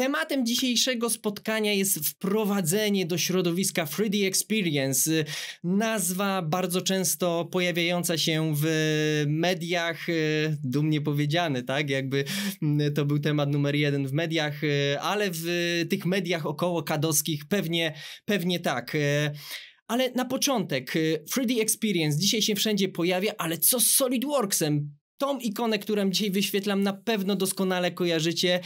Tematem dzisiejszego spotkania jest wprowadzenie do środowiska 3D Experience. Nazwa bardzo często pojawiająca się w mediach, e, dumnie powiedziane, tak? Jakby to był temat numer jeden w mediach, e, ale w tych mediach około kadowskich pewnie, pewnie tak. E, ale na początek, 3D Experience dzisiaj się wszędzie pojawia, ale co z SolidWorksem? tą ikonę, którą dzisiaj wyświetlam, na pewno doskonale kojarzycie.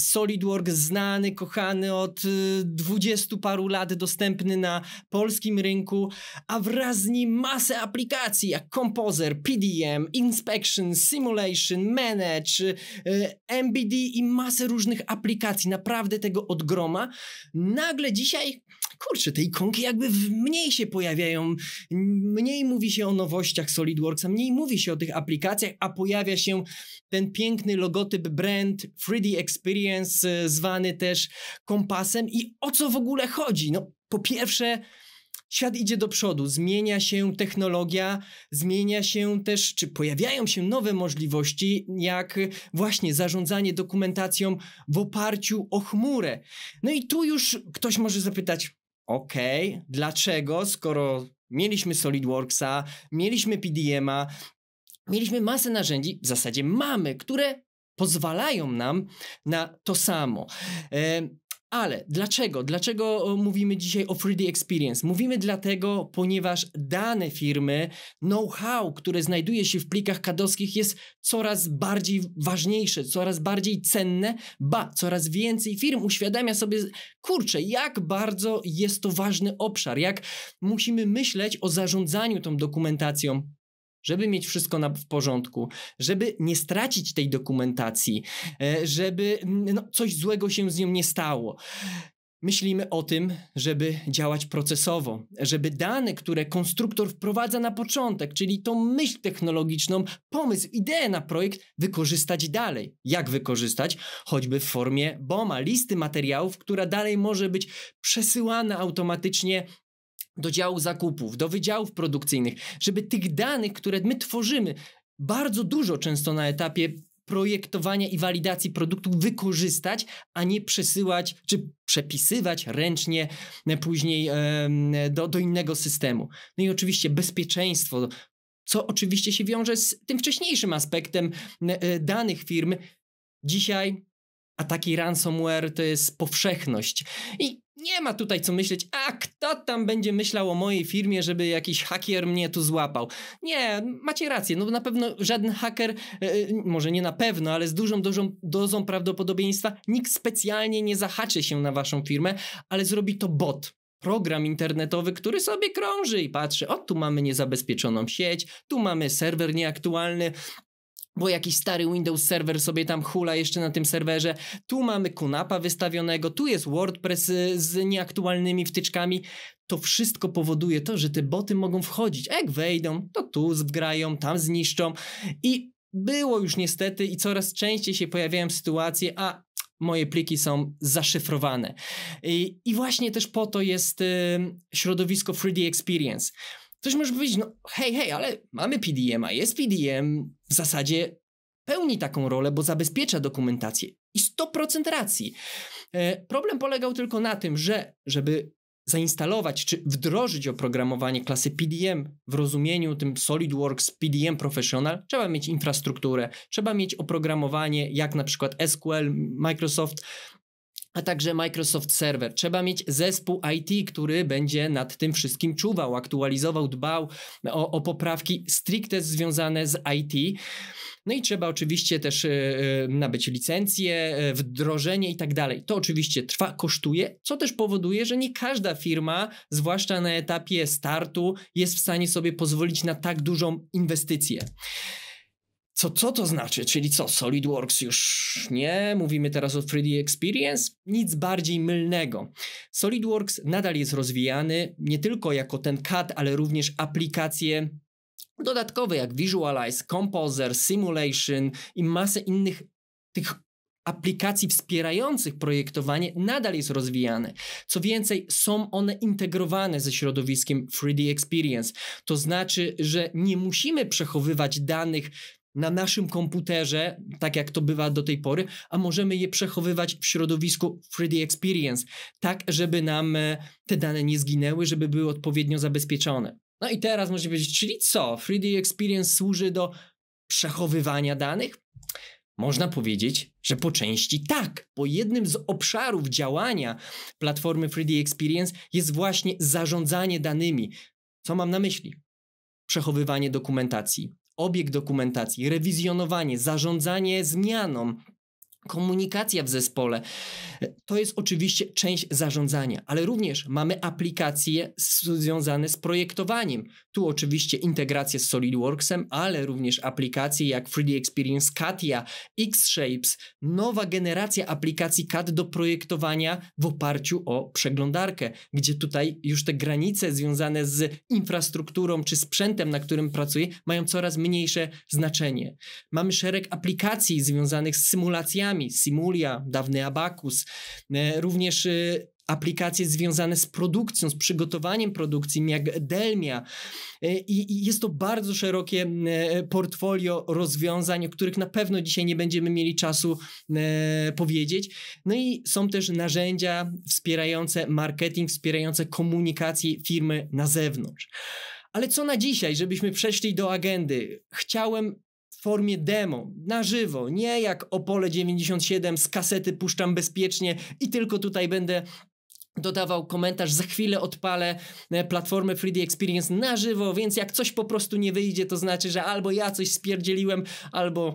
SolidWorks znany, kochany od y, dwudziestu paru lat, dostępny na polskim rynku, a wraz z nim masę aplikacji jak Composer, PDM, Inspection, Simulation, Manage, y, MBD i masę różnych aplikacji, naprawdę tego odgroma. Nagle dzisiaj kurczę, te ikonki jakby mniej się pojawiają, mniej mówi się o nowościach SolidWorksa, mniej mówi się o tych aplikacjach, a pojawia się ten piękny logotyp brand 3D Experience, e, zwany też kompasem. I o co w ogóle chodzi? No, po pierwsze, świat idzie do przodu, zmienia się technologia, zmienia się też, czy pojawiają się nowe możliwości, jak właśnie zarządzanie dokumentacją w oparciu o chmurę. No i tu już ktoś może zapytać, okej, okay, dlaczego skoro mieliśmy SolidWorksa, mieliśmy PDM'a, mieliśmy masę narzędzi, w zasadzie mamy, które pozwalają nam na to samo. E, ale dlaczego? Dlaczego e, mówimy dzisiaj o 3D Experience? Mówimy dlatego, ponieważ dane firmy, know-how, które znajduje się w plikach kadowskich jest coraz bardziej ważniejsze, coraz bardziej cenne, ba, coraz więcej firm uświadamia sobie, kurczę, jak bardzo jest to ważny obszar, jak musimy myśleć o zarządzaniu tą dokumentacją żeby mieć wszystko na, w porządku, żeby nie stracić tej dokumentacji, e, żeby no, coś złego się z nią nie stało. Myślimy o tym, żeby działać procesowo, żeby dane, które konstruktor wprowadza na początek, czyli tą myśl technologiczną, pomysł, ideę na projekt, wykorzystać dalej. Jak wykorzystać? Choćby w formie BOMA, listy materiałów, która dalej może być przesyłana automatycznie do działu zakupów, do wydziałów produkcyjnych, żeby tych danych, które my tworzymy, bardzo dużo często na etapie projektowania i walidacji produktu wykorzystać, a nie przesyłać czy przepisywać ręcznie e, później do, do innego systemu. No i oczywiście bezpieczeństwo, co oczywiście się wiąże z tym wcześniejszym aspektem e, danych firmy. Dzisiaj ataki ransomware to jest powszechność. I nie ma tutaj co myśleć, a kto tam będzie myślał o mojej firmie, żeby jakiś hakier mnie tu złapał. Nie, macie rację, no na pewno żaden haker, yy, może nie na pewno, ale z dużą, dużą dozą prawdopodobieństwa nikt specjalnie nie zahaczy się na waszą firmę, ale zrobi to bot program internetowy, który sobie krąży i patrzy, o tu mamy niezabezpieczoną sieć, tu mamy serwer nieaktualny, bo jakiś stary Windows serwer sobie tam hula jeszcze na tym serwerze. Tu mamy Kunapa wystawionego, tu jest WordPress y, z nieaktualnymi wtyczkami. To wszystko powoduje to, że te boty mogą wchodzić. Jak wejdą, to tu zgrają, tam zniszczą i było już niestety i coraz częściej się pojawiają sytuacje, a moje pliki są zaszyfrowane. I, i właśnie też po to jest y, środowisko 3D Experience, Ktoś może powiedzieć, no hej, hej, ale mamy PDM, a jest PDM w zasadzie pełni taką rolę, bo zabezpiecza dokumentację. I 100% racji. E, problem polegał tylko na tym, że żeby zainstalować czy wdrożyć oprogramowanie klasy PDM w rozumieniu tym SolidWorks PDM Professional, trzeba mieć infrastrukturę, trzeba mieć oprogramowanie jak na przykład SQL, Microsoft a także Microsoft Server. Trzeba mieć zespół IT, który będzie nad tym wszystkim czuwał, aktualizował, dbał o, o poprawki stricte związane z IT. No i trzeba oczywiście też e, e, nabyć licencję, e, wdrożenie i tak dalej. To oczywiście trwa, kosztuje, co też powoduje, że nie każda firma, zwłaszcza na etapie startu, jest w stanie sobie pozwolić na tak dużą inwestycję. Co, co to znaczy? Czyli co, SolidWorks już nie? Mówimy teraz o 3D Experience? Nic bardziej mylnego. SolidWorks nadal jest rozwijany nie tylko jako ten CAD, ale również aplikacje dodatkowe jak Visualize, Composer, Simulation i masę innych tych aplikacji wspierających projektowanie nadal jest rozwijane. Co więcej, są one integrowane ze środowiskiem 3D Experience. To znaczy, że nie musimy przechowywać danych na naszym komputerze, tak jak to bywa do tej pory, a możemy je przechowywać w środowisku 3D Experience, tak żeby nam e, te dane nie zginęły, żeby były odpowiednio zabezpieczone. No i teraz możecie powiedzieć, czyli co? 3D Experience służy do przechowywania danych? Można powiedzieć, że po części tak, bo jednym z obszarów działania platformy 3D Experience jest właśnie zarządzanie danymi. Co mam na myśli? Przechowywanie dokumentacji, obieg dokumentacji, rewizjonowanie, zarządzanie zmianą, Komunikacja w zespole e, to jest oczywiście część zarządzania, ale również mamy aplikacje związane z projektowaniem. Tu oczywiście integracje z SolidWorksem, ale również aplikacje jak 3D Experience Katia, X-Shapes, nowa generacja aplikacji CAD do projektowania w oparciu o przeglądarkę, gdzie tutaj już te granice związane z infrastrukturą czy sprzętem, na którym pracuję, mają coraz mniejsze znaczenie. Mamy szereg aplikacji związanych z symulacjami Simulia, dawny Abacus, e, również e, aplikacje związane z produkcją, z przygotowaniem produkcji, jak Delmia. E, I jest to bardzo szerokie portfolio rozwiązań, o których na pewno dzisiaj nie będziemy mieli czasu powiedzieć. No i są też narzędzia wspierające marketing, wspierające komunikację firmy na zewnątrz. Ale co na dzisiaj, żebyśmy przeszli do agendy? Chciałem w formie demo, na żywo, nie jak Opole 97 z kasety puszczam bezpiecznie i tylko tutaj będę dodawał komentarz, za chwilę odpalę e, platformę 3D Experience na żywo, więc jak coś po prostu nie wyjdzie, to znaczy, że albo ja coś spierdzieliłem, albo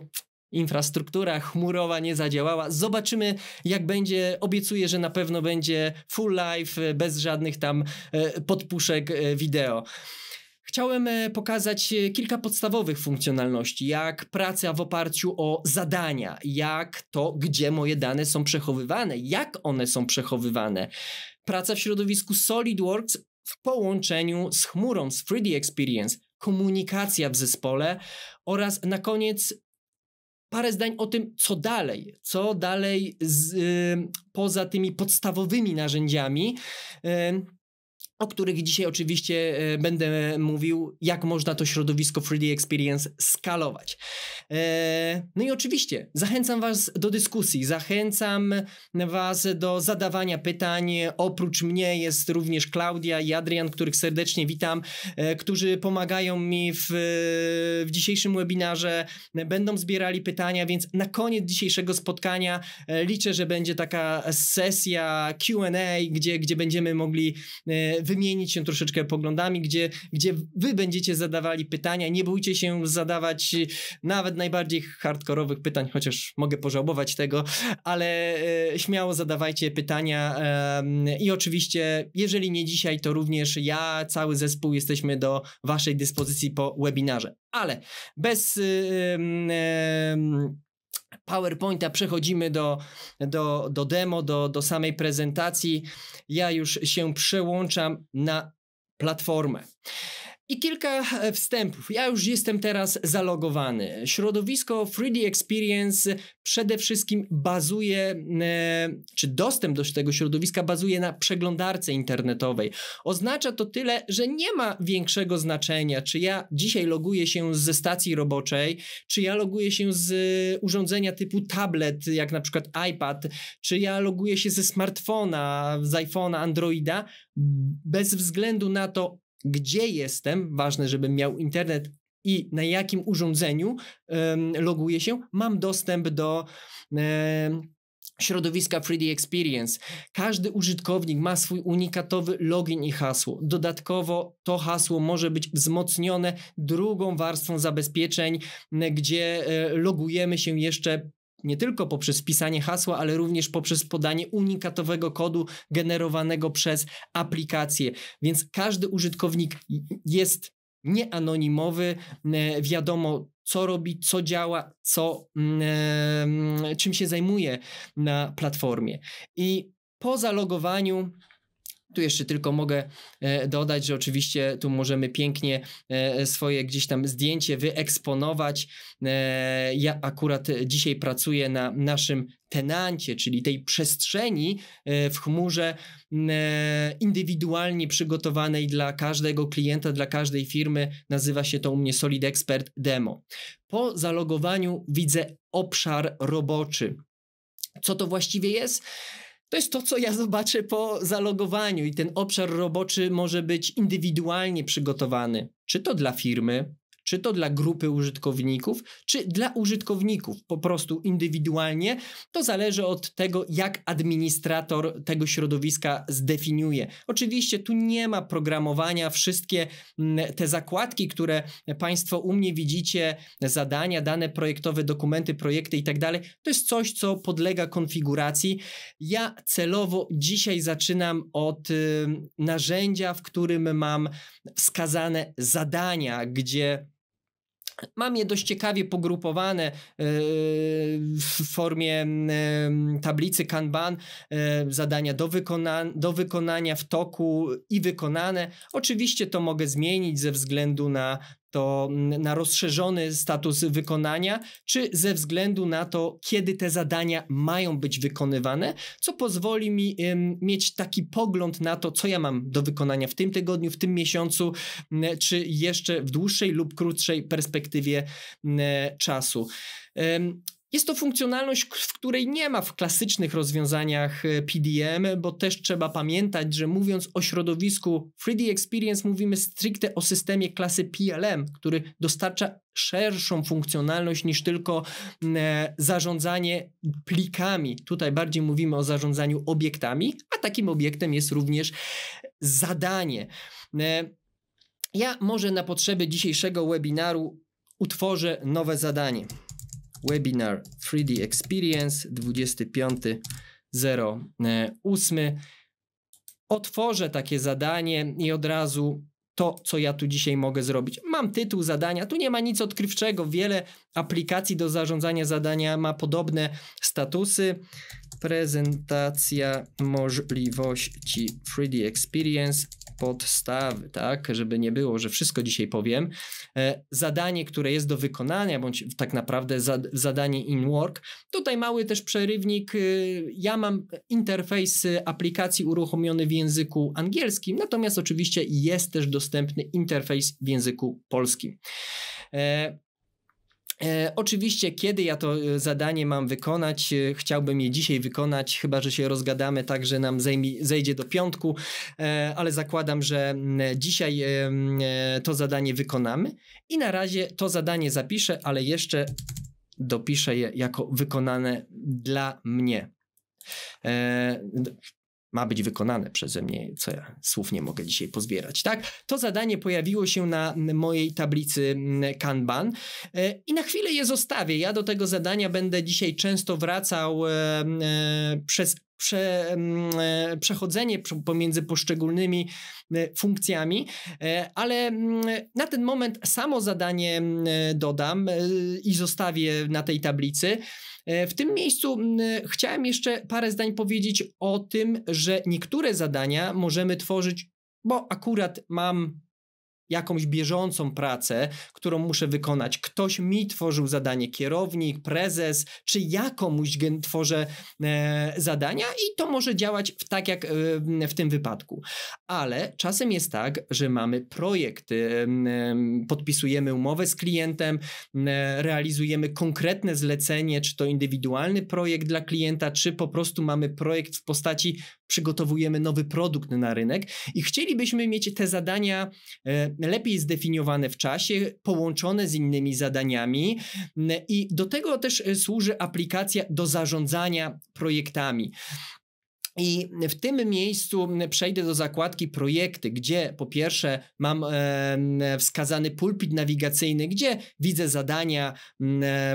infrastruktura chmurowa nie zadziałała. Zobaczymy, jak będzie. Obiecuję, że na pewno będzie full live, e, bez żadnych tam e, podpuszek wideo. Chciałem e, pokazać e, kilka podstawowych funkcjonalności, jak praca w oparciu o zadania, jak to, gdzie moje dane są przechowywane, jak one są przechowywane. Praca w środowisku SolidWorks w połączeniu z chmurą, z 3D Experience, komunikacja w zespole oraz na koniec parę zdań o tym, co dalej, co dalej z, e, poza tymi podstawowymi narzędziami o których dzisiaj oczywiście e, będę mówił, jak można to środowisko 3D Experience skalować. E, no i oczywiście zachęcam Was do dyskusji, zachęcam Was do zadawania pytań. Oprócz mnie jest również Klaudia i Adrian, których serdecznie witam, e, którzy pomagają mi w, w dzisiejszym webinarze, będą zbierali pytania, więc na koniec dzisiejszego spotkania liczę, że będzie taka sesja QA, gdzie, gdzie będziemy mogli wymienić się troszeczkę poglądami, gdzie, gdzie wy będziecie zadawali pytania. Nie bójcie się zadawać nawet najbardziej hardkorowych pytań, chociaż mogę pożałować tego, ale e, śmiało zadawajcie pytania i oczywiście, jeżeli nie dzisiaj, to również ja, cały zespół jesteśmy do waszej dyspozycji po webinarze. Ale bez PowerPointa przechodzimy do, do, do demo, do, do samej prezentacji. Ja już się przełączam na platformę. I kilka e, wstępów. Ja już jestem teraz zalogowany. Środowisko 3D Experience przede wszystkim bazuje, e, czy dostęp do tego środowiska bazuje na przeglądarce internetowej. Oznacza to tyle, że nie ma większego znaczenia, czy ja dzisiaj loguję się ze stacji roboczej, czy ja loguję się z urządzenia typu tablet, jak na przykład iPad, czy ja loguję się ze smartfona, z iPhone'a, Androida, bez względu na to, gdzie jestem, ważne, żebym miał internet i na jakim urządzeniu loguję się, mam dostęp do środowiska 3D Experience. Każdy użytkownik ma swój unikatowy login i hasło. Dodatkowo to hasło może być wzmocnione drugą warstwą zabezpieczeń, gdzie e, logujemy się jeszcze nie tylko poprzez pisanie hasła, ale również poprzez podanie unikatowego kodu generowanego przez aplikację. Więc każdy użytkownik jest nieanonimowy, e, wiadomo co robi, co działa, co, mm, e, czym się zajmuje na platformie. I po zalogowaniu tu jeszcze tylko mogę e, dodać, że oczywiście tu możemy pięknie e, swoje gdzieś tam zdjęcie wyeksponować. E, ja akurat dzisiaj pracuję na naszym tenancie, czyli tej przestrzeni w chmurze indywidualnie przygotowanej dla każdego klienta, dla każdej firmy. Nazywa się to u mnie Solid Expert Demo. Po zalogowaniu widzę obszar roboczy. Co to właściwie jest? To jest to, co ja zobaczę po zalogowaniu i ten obszar roboczy może być indywidualnie przygotowany, czy to dla firmy, czy to dla grupy użytkowników, czy dla użytkowników po prostu indywidualnie, to zależy od tego, jak administrator tego środowiska zdefiniuje. Oczywiście tu nie ma programowania, wszystkie mm, te zakładki, które Państwo u mnie widzicie, zadania, dane projektowe, dokumenty, projekty i tak dalej, to jest coś, co podlega konfiguracji. Ja celowo dzisiaj zaczynam od y, narzędzia, w którym mam wskazane zadania, gdzie Mam je dość ciekawie pogrupowane e, w formie tablicy Kanban, e, zadania do, wykona do wykonania w toku i wykonane. Oczywiście to mogę zmienić ze względu na to mm, na rozszerzony status wykonania, czy ze względu na to, kiedy te zadania mają być wykonywane, co pozwoli mi mieć taki pogląd na to, co ja mam do wykonania w tym tygodniu, w tym miesiącu, czy jeszcze w dłuższej lub krótszej perspektywie czasu. Jest to funkcjonalność, w której nie ma w klasycznych rozwiązaniach e, PDM, bo też trzeba pamiętać, że mówiąc o środowisku 3D Experience, mówimy stricte o systemie klasy PLM, który dostarcza szerszą funkcjonalność niż tylko e, zarządzanie plikami. Tutaj bardziej mówimy o zarządzaniu obiektami, a takim obiektem jest również zadanie. E, ja może na potrzeby dzisiejszego webinaru utworzę nowe zadanie. Webinar 3D Experience 25.08. Otworzę takie zadanie i od razu to, co ja tu dzisiaj mogę zrobić. Mam tytuł zadania, tu nie ma nic odkrywczego. Wiele aplikacji do zarządzania zadania ma podobne statusy prezentacja możliwości 3D Experience podstawy, tak, żeby nie było, że wszystko dzisiaj powiem. E, zadanie, które jest do wykonania, bądź tak naprawdę zadanie in work. Tutaj mały też przerywnik. Y, ja mam interfejs aplikacji uruchomiony w języku angielskim, natomiast oczywiście jest też dostępny interfejs w języku polskim. E, E, oczywiście, kiedy ja to e, zadanie mam wykonać, e, chciałbym je dzisiaj wykonać, chyba że się rozgadamy tak, że nam zejmi, zejdzie do piątku, e, ale zakładam, że mm, dzisiaj e, mm, e, to zadanie wykonamy i na razie to zadanie zapiszę, ale jeszcze dopiszę je jako wykonane dla mnie ma być wykonane przeze mnie, co ja słów nie mogę dzisiaj pozbierać, tak? To zadanie pojawiło się na mojej tablicy mm, Kanban e, i na chwilę je zostawię. Ja do tego zadania będę dzisiaj często wracał e, e, przez prze, e, przechodzenie pomiędzy poszczególnymi e, funkcjami, e, ale na ten moment samo zadanie dodam i zostawię na tej tablicy. W tym miejscu chciałem jeszcze parę zdań powiedzieć o tym, że niektóre zadania możemy tworzyć, bo akurat mam jakąś bieżącą pracę, którą muszę wykonać. Ktoś mi tworzył zadanie, kierownik, prezes, czy ja komuś tworzę e, zadania i to może działać w, tak jak e, w tym wypadku. Ale czasem jest tak, że mamy projekt, e, podpisujemy umowę z klientem, e, realizujemy konkretne zlecenie, czy to indywidualny projekt dla klienta, czy po prostu mamy projekt w postaci przygotowujemy nowy produkt na rynek i chcielibyśmy mieć te zadania e, lepiej zdefiniowane w czasie, połączone z innymi zadaniami e, i do tego też e, służy aplikacja do zarządzania projektami. I w tym miejscu przejdę do zakładki projekty, gdzie po pierwsze mam wskazany pulpit nawigacyjny, gdzie widzę zadania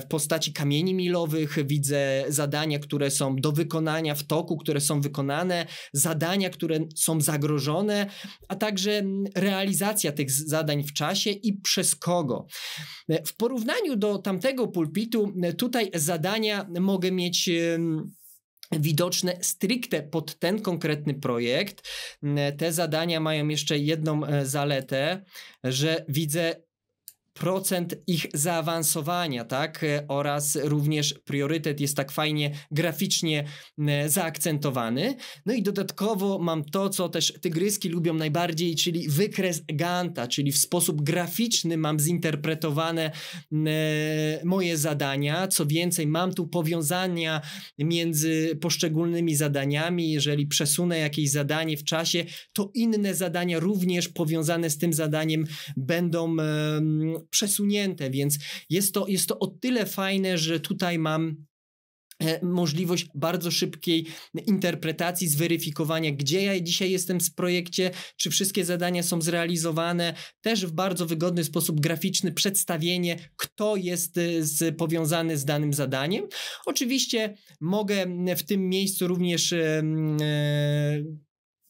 w postaci kamieni milowych, widzę zadania, które są do wykonania w toku, które są wykonane, zadania, które są zagrożone, a także realizacja tych zadań w czasie i przez kogo. W porównaniu do tamtego pulpitu, tutaj zadania mogę mieć widoczne stricte pod ten konkretny projekt. Te zadania mają jeszcze jedną e, zaletę, że widzę procent ich zaawansowania, tak? Oraz również priorytet jest tak fajnie graficznie zaakcentowany. No i dodatkowo mam to, co też tygryski lubią najbardziej, czyli wykres Ganta, czyli w sposób graficzny mam zinterpretowane moje zadania. Co więcej, mam tu powiązania między poszczególnymi zadaniami. Jeżeli przesunę jakieś zadanie w czasie, to inne zadania również powiązane z tym zadaniem będą przesunięte, więc jest to, jest to o tyle fajne, że tutaj mam e, możliwość bardzo szybkiej interpretacji, zweryfikowania, gdzie ja dzisiaj jestem w projekcie, czy wszystkie zadania są zrealizowane, też w bardzo wygodny sposób graficzny przedstawienie, kto jest e, z, powiązany z danym zadaniem. Oczywiście mogę w tym miejscu również e,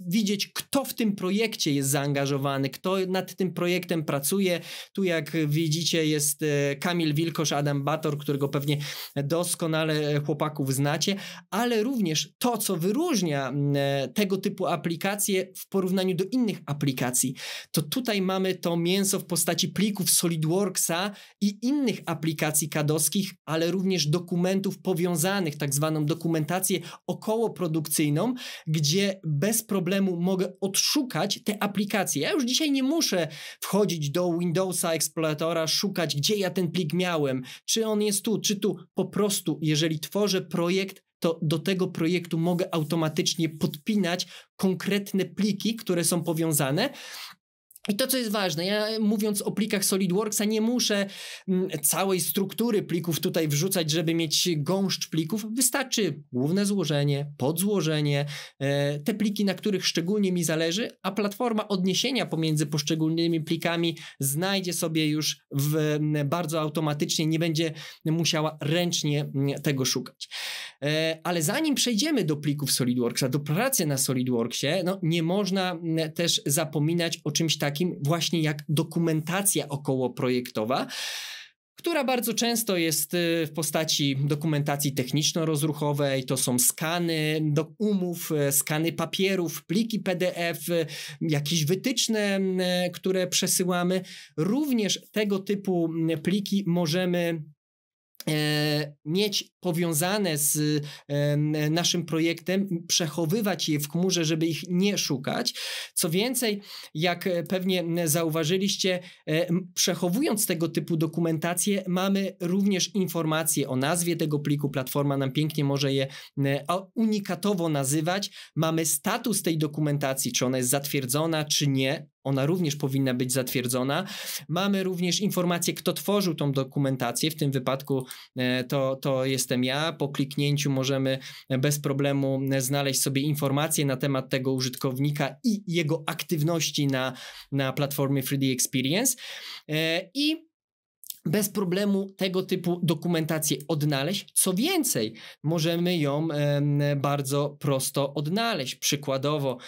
widzieć, kto w tym projekcie jest zaangażowany, kto nad tym projektem pracuje. Tu, jak widzicie, jest e, Kamil Wilkosz, Adam Bator, którego pewnie doskonale e, chłopaków znacie, ale również to, co wyróżnia e, tego typu aplikacje w porównaniu do innych aplikacji, to tutaj mamy to mięso w postaci plików SolidWorksa i innych aplikacji kadowskich, ale również dokumentów powiązanych, tak zwaną dokumentację okołoprodukcyjną, gdzie bez problemu problemu mogę odszukać te aplikacje. Ja już dzisiaj nie muszę wchodzić do Windowsa Exploratora, szukać, gdzie ja ten plik miałem, czy on jest tu, czy tu. Po prostu, jeżeli tworzę projekt, to do tego projektu mogę automatycznie podpinać konkretne pliki, które są powiązane i to, co jest ważne, ja e, mówiąc o plikach SolidWorksa, nie muszę mm, całej struktury plików tutaj wrzucać, żeby mieć gąszcz plików. Wystarczy główne złożenie, podzłożenie, e, te pliki, na których szczególnie mi zależy, a platforma odniesienia pomiędzy poszczególnymi plikami znajdzie sobie już w, bardzo automatycznie, nie będzie musiała ręcznie tego szukać. E, ale zanim przejdziemy do plików SolidWorksa, do pracy na SolidWorksie, no, nie można też zapominać o czymś takim, takim właśnie jak dokumentacja okołoprojektowa, która bardzo często jest y, w postaci dokumentacji techniczno-rozruchowej, to są skany do umów, y, skany papierów, pliki PDF, y, jakieś wytyczne, które przesyłamy. Również tego typu pliki możemy E, mieć powiązane z e, naszym projektem, przechowywać je w chmurze, żeby ich nie szukać. Co więcej, jak e, pewnie zauważyliście, przechowując tego typu dokumentację, mamy również informacje o nazwie tego pliku. Platforma nam pięknie może je unikatowo nazywać. Mamy status tej dokumentacji, czy ona jest zatwierdzona, czy nie ona również powinna być zatwierdzona. Mamy również informację, kto tworzył tą dokumentację. W tym wypadku e, to, to jestem ja. Po kliknięciu możemy e, bez problemu e, znaleźć sobie informacje na temat tego użytkownika i jego aktywności na, na platformie 3D Experience. I bez problemu tego typu dokumentację odnaleźć. Co więcej, możemy ją bardzo prosto odnaleźć. Przykładowo,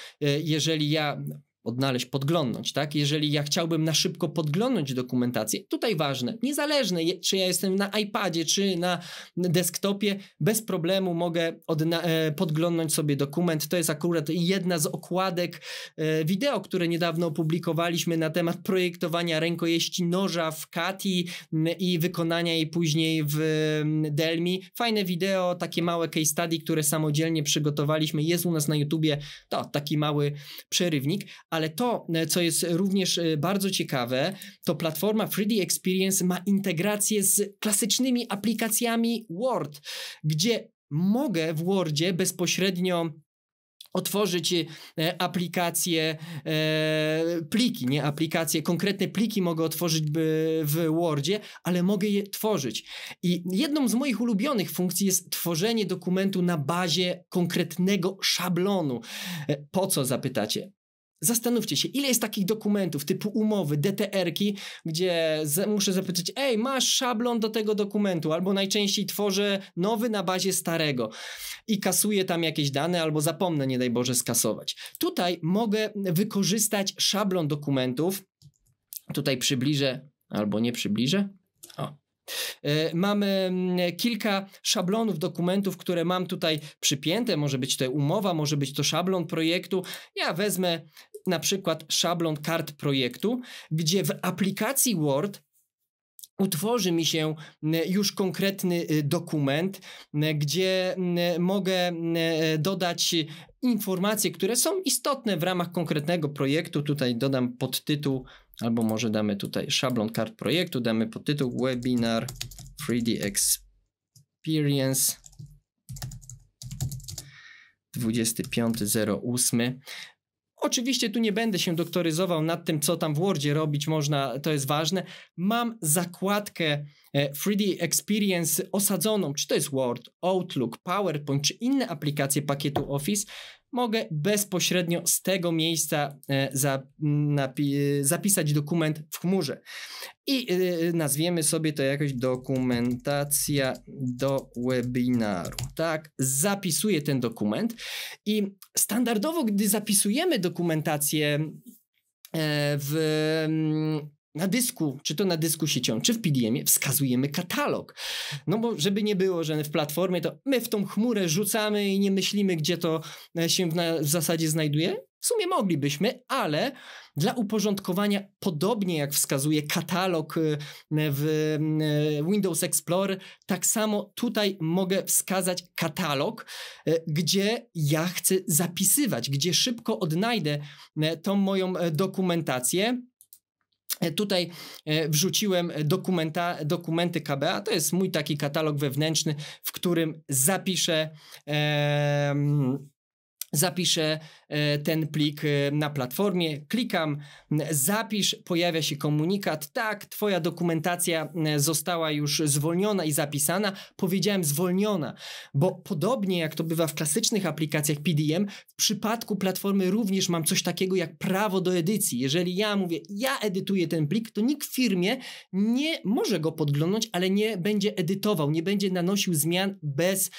jeżeli ja odnaleźć, podglądnąć, tak? Jeżeli ja chciałbym na szybko podglądnąć dokumentację, tutaj ważne, niezależne, czy ja jestem na iPadzie, czy na desktopie, bez problemu mogę e, podglądnąć sobie dokument. To jest akurat jedna z okładek e, wideo, które niedawno opublikowaliśmy na temat projektowania rękojeści noża w Kati i wykonania jej później w Delmi. Fajne wideo, takie małe case study, które samodzielnie przygotowaliśmy, jest u nas na YouTubie, to taki mały przerywnik, ale to, e, co jest również e, bardzo ciekawe, to platforma 3D Experience ma integrację z klasycznymi aplikacjami Word, gdzie mogę w Wordzie bezpośrednio otworzyć e, aplikacje, pliki, nie aplikacje, konkretne pliki mogę otworzyć w Wordzie, ale mogę je tworzyć. I jedną z moich ulubionych funkcji jest tworzenie dokumentu na bazie konkretnego szablonu. Po co zapytacie? Zastanówcie się, ile jest takich dokumentów typu umowy, DTR-ki, gdzie muszę zapytać, ej, masz szablon do tego dokumentu, albo najczęściej tworzę nowy na bazie starego i kasuję tam jakieś dane, albo zapomnę, nie daj Boże, skasować. Tutaj mogę wykorzystać szablon dokumentów. Tutaj przybliżę, albo nie przybliżę. O, e, Mamy mm, kilka szablonów dokumentów, które mam tutaj przypięte. Może być to umowa, może być to szablon projektu. Ja wezmę na przykład szablon kart projektu, gdzie w aplikacji Word utworzy mi się już konkretny y, dokument, gdzie mogę dodać informacje, które są istotne w ramach konkretnego projektu. Tutaj dodam podtytuł, albo może damy tutaj szablon kart projektu, damy podtytuł Webinar 3D Experience 25.08. Oczywiście tu nie będę się doktoryzował nad tym, co tam w Wordzie robić można, to jest ważne. Mam zakładkę 3D e, Experience osadzoną, czy to jest Word, Outlook, PowerPoint, czy inne aplikacje pakietu Office, mogę bezpośrednio z tego miejsca e, zapisać dokument w chmurze. I e, nazwiemy sobie to jakoś dokumentacja do webinaru. Tak, zapisuję ten dokument i standardowo, gdy zapisujemy dokumentację e, w mm, na dysku, czy to na dysku siecią, czy w pdm wskazujemy katalog. No bo żeby nie było, że w platformie to my w tą chmurę rzucamy i nie myślimy, gdzie to e, się w, w zasadzie znajduje. W sumie moglibyśmy, ale dla uporządkowania, podobnie jak wskazuje katalog e, w e, Windows Explorer, tak samo tutaj mogę wskazać katalog, gdzie ja chcę zapisywać, gdzie szybko odnajdę tą moją dokumentację Tutaj e, wrzuciłem dokumenta, dokumenty KBA. To jest mój taki katalog wewnętrzny, w którym zapiszę zapiszę e, ten plik e, na platformie, klikam zapisz, pojawia się komunikat, tak, twoja dokumentacja e, została już zwolniona i zapisana. Powiedziałem zwolniona, bo podobnie jak to bywa w klasycznych aplikacjach PDM, w przypadku platformy również mam coś takiego jak prawo do edycji. Jeżeli ja mówię, ja edytuję ten plik, to nikt w firmie nie może go podglądnąć, ale nie będzie edytował, nie będzie nanosił zmian bez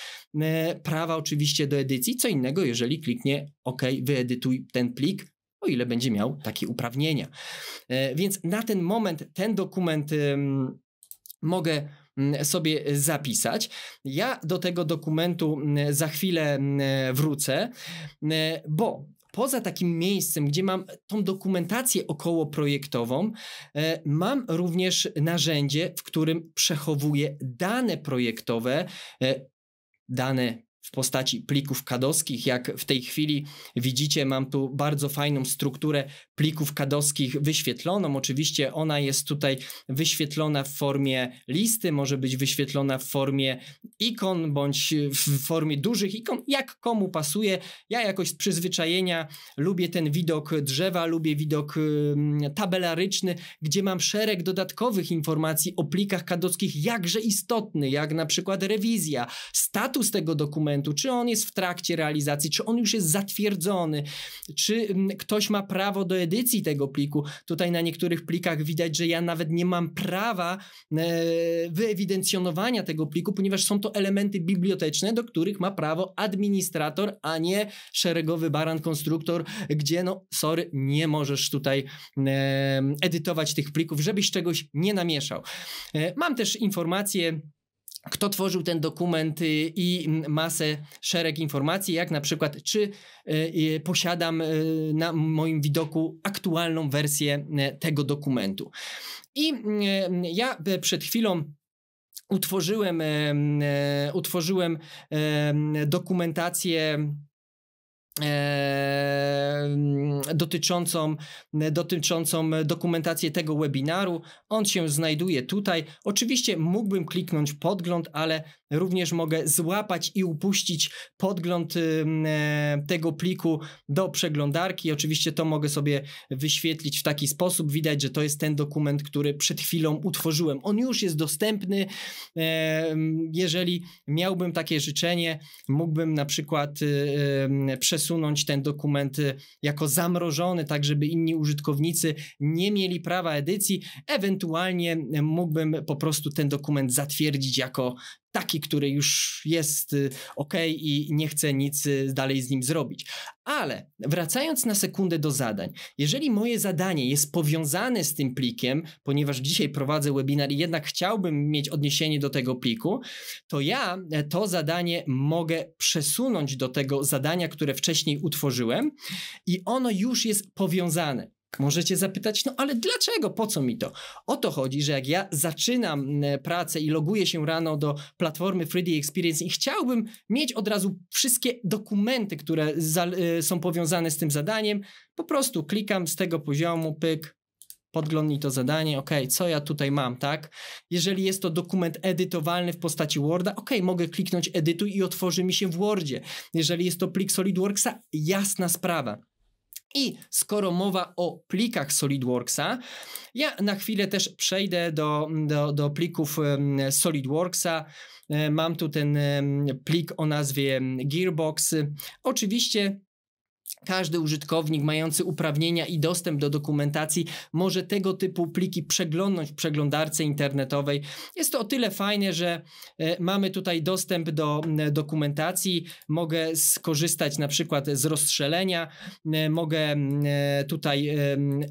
prawa oczywiście do edycji. Co innego, jeżeli kliknie OK, wyedytuj ten plik, o ile będzie miał takie uprawnienia. E, więc na ten moment ten dokument mogę mm, sobie zapisać. Ja do tego dokumentu mm, za chwilę mm, wrócę, bo poza takim miejscem, gdzie mam tą dokumentację projektową, e, mam również narzędzie, w którym przechowuję dane projektowe, e, dane w postaci plików kadowskich. Jak w tej chwili widzicie, mam tu bardzo fajną strukturę plików kadowskich wyświetloną. Oczywiście ona jest tutaj wyświetlona w formie listy, może być wyświetlona w formie ikon bądź w formie dużych ikon, jak komu pasuje. Ja jakoś z przyzwyczajenia lubię ten widok drzewa, lubię widok mm, tabelaryczny, gdzie mam szereg dodatkowych informacji o plikach kadowskich, jakże istotny, jak na przykład rewizja, status tego dokumentu, dokumentu, czy on jest w trakcie realizacji, czy on już jest zatwierdzony, czy mm, ktoś ma prawo do edycji tego pliku. Tutaj na niektórych plikach widać, że ja nawet nie mam prawa e, wyewidencjonowania tego pliku, ponieważ są to elementy biblioteczne, do których ma prawo administrator, a nie szeregowy baran konstruktor, gdzie no sorry, nie możesz tutaj e, edytować tych plików, żebyś czegoś nie namieszał. E, mam też informacje kto tworzył ten dokument i masę, szereg informacji, jak na przykład, czy e, e, posiadam e, na moim widoku aktualną wersję tego dokumentu. I ja przed chwilą utworzyłem, utworzyłem dokumentację E, dotyczącą, dotyczącą dokumentację tego webinaru. On się znajduje tutaj. Oczywiście mógłbym kliknąć podgląd, ale również mogę złapać i upuścić podgląd y, e, tego pliku do przeglądarki. Oczywiście to mogę sobie wyświetlić w taki sposób. Widać, że to jest ten dokument, który przed chwilą utworzyłem. On już jest dostępny. E, jeżeli miałbym takie życzenie, mógłbym na przykład y, y, przesunąć ten dokument jako zamrożony, tak żeby inni użytkownicy nie mieli prawa edycji. Ewentualnie mógłbym po prostu ten dokument zatwierdzić jako taki, który już jest y, ok i nie chce nic y, dalej z nim zrobić. Ale wracając na sekundę do zadań, jeżeli moje zadanie jest powiązane z tym plikiem, ponieważ dzisiaj prowadzę webinar i jednak chciałbym mieć odniesienie do tego pliku, to ja e, to zadanie mogę przesunąć do tego zadania, które wcześniej utworzyłem i ono już jest powiązane. Możecie zapytać, no ale dlaczego, po co mi to? O to chodzi, że jak ja zaczynam e, pracę i loguję się rano do platformy Friday Experience i chciałbym mieć od razu wszystkie dokumenty, które e, są powiązane z tym zadaniem, po prostu klikam z tego poziomu, pyk, podglądnij to zadanie, ok, co ja tutaj mam, tak? Jeżeli jest to dokument edytowalny w postaci Worda, ok, mogę kliknąć edytuj i otworzy mi się w Wordzie. Jeżeli jest to plik SolidWorksa, jasna sprawa. I skoro mowa o plikach SolidWorksa, ja na chwilę też przejdę do, do, do plików SolidWorksa. Mam tu ten plik o nazwie Gearbox. Oczywiście każdy użytkownik mający uprawnienia i dostęp do dokumentacji może tego typu pliki przeglądnąć w przeglądarce internetowej. Jest to o tyle fajne, że e, mamy tutaj dostęp do dokumentacji. Mogę skorzystać na przykład z rozstrzelenia, mogę tutaj e,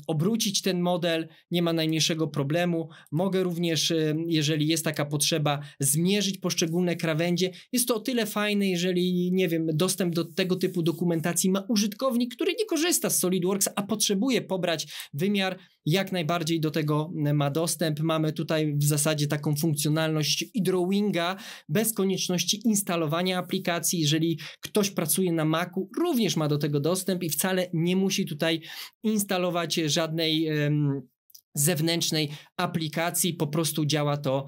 obrócić ten model, nie ma najmniejszego problemu. Mogę również, e, jeżeli jest taka potrzeba, zmierzyć poszczególne krawędzie. Jest to o tyle fajne, jeżeli, nie wiem, dostęp do tego typu dokumentacji ma użytkownik użytkownik, który nie korzysta z SolidWorks, a potrzebuje pobrać wymiar, jak najbardziej do tego ma dostęp. Mamy tutaj w zasadzie taką funkcjonalność i drawinga bez konieczności instalowania aplikacji. Jeżeli ktoś pracuje na Macu, również ma do tego dostęp i wcale nie musi tutaj instalować żadnej. Um, zewnętrznej aplikacji, po prostu działa to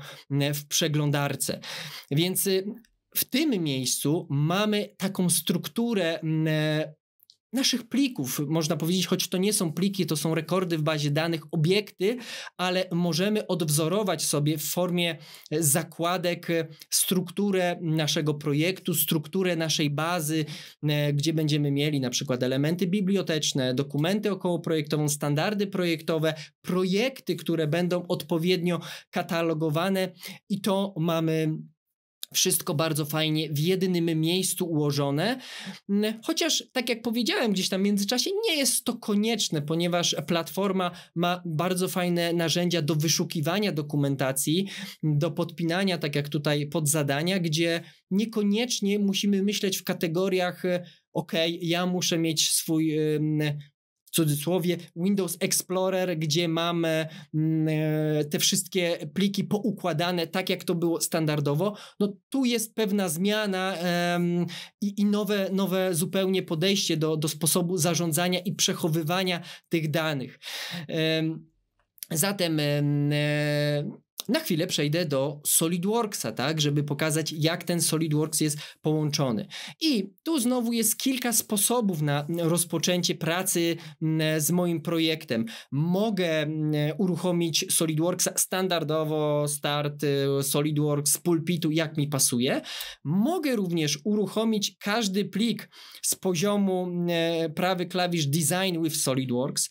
w przeglądarce. Więc y, w tym miejscu mamy taką strukturę naszych plików, można powiedzieć, choć to nie są pliki, to są rekordy w bazie danych, obiekty, ale możemy odwzorować sobie w formie zakładek e, strukturę naszego projektu, strukturę naszej bazy, e, gdzie będziemy mieli na przykład elementy biblioteczne, dokumenty okołoprojektowe, standardy projektowe, projekty, które będą odpowiednio katalogowane i to mamy wszystko bardzo fajnie w jednym miejscu ułożone. Mm, chociaż, tak jak powiedziałem gdzieś tam w międzyczasie, nie jest to konieczne, ponieważ platforma ma bardzo fajne narzędzia do wyszukiwania dokumentacji, do podpinania, tak jak tutaj, pod zadania, gdzie niekoniecznie musimy myśleć w kategoriach, e, ok, ja muszę mieć swój cudzysłowie Windows Explorer, gdzie mamy mm, e, te wszystkie pliki poukładane tak, jak to było standardowo. No tu jest pewna zmiana i, nowe, nowe zupełnie podejście do, do sposobu zarządzania i przechowywania tych danych. Zatem e, na chwilę przejdę do SolidWorksa, tak, żeby pokazać, jak ten SolidWorks jest połączony. I tu znowu jest kilka sposobów na rozpoczęcie pracy mm, z moim projektem. Mogę mm, uruchomić SolidWorksa standardowo, start y, SolidWorks z pulpitu, jak mi pasuje. Mogę również uruchomić każdy plik z poziomu mm, prawy klawisz Design with SolidWorks,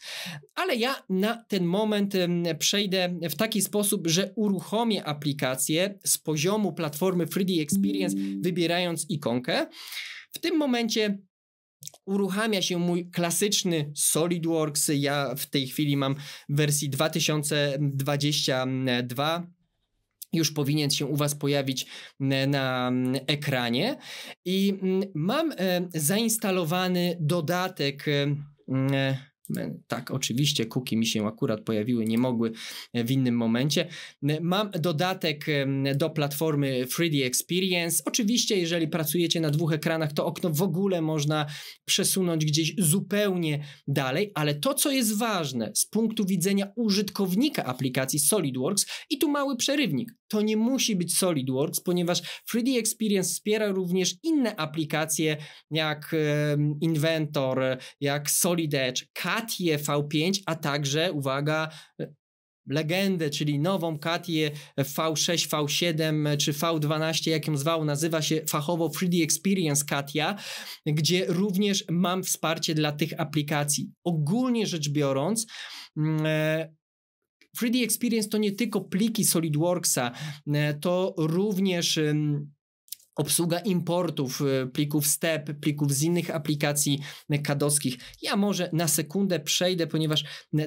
ale ja na ten moment przejdę w taki sposób, że uruchomię aplikację z poziomu platformy 3D Experience, wybierając ikonkę. W tym momencie uruchamia się mój klasyczny SolidWorks. Ja w tej chwili mam wersję wersji 2022 już powinien się u Was pojawić na ekranie. I mam e, zainstalowany dodatek e, e, E, tak, oczywiście, kuki mi się akurat pojawiły, nie mogły e, w innym momencie. E, mam dodatek do platformy 3D Experience. Oczywiście, jeżeli pracujecie na dwóch ekranach, to okno w ogóle można przesunąć gdzieś zupełnie dalej, ale to, co jest ważne z punktu widzenia użytkownika aplikacji SolidWorks, i tu mały przerywnik, to nie musi być SolidWorks, ponieważ 3D Experience wspiera również inne aplikacje jak Inventor, jak Solid Edge, Katie V5, a także, uwaga, legendę, czyli nową Katię V6, V7 czy V12, jak ją zwał, nazywa się fachowo 3D Experience Katia, gdzie również mam wsparcie dla tych aplikacji. Ogólnie rzecz biorąc, mm, e, 3D Experience to nie tylko pliki SolidWorksa, e, to również obsługa importów e, plików STEP, plików z innych aplikacji e, kadowskich. Ja może na sekundę przejdę, ponieważ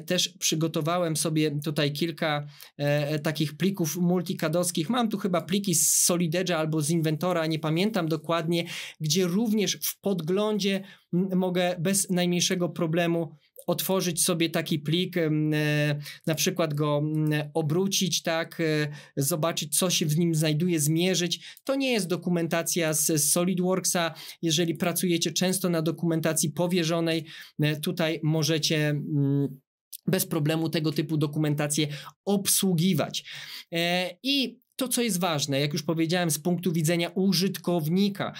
też przygotowałem sobie tutaj kilka e, takich plików multikadowskich. Mam tu chyba pliki z SolidEdge'a albo z Inventora, nie pamiętam dokładnie, gdzie również w podglądzie mogę bez najmniejszego problemu otworzyć sobie taki plik, e, na przykład go mm, obrócić, tak, e, zobaczyć, co się w nim znajduje, zmierzyć. To nie jest dokumentacja z SolidWorksa. Jeżeli pracujecie często na dokumentacji powierzonej, e, tutaj możecie mm, bez problemu tego typu dokumentację obsługiwać. I to, co jest ważne, jak już powiedziałem, z punktu widzenia użytkownika,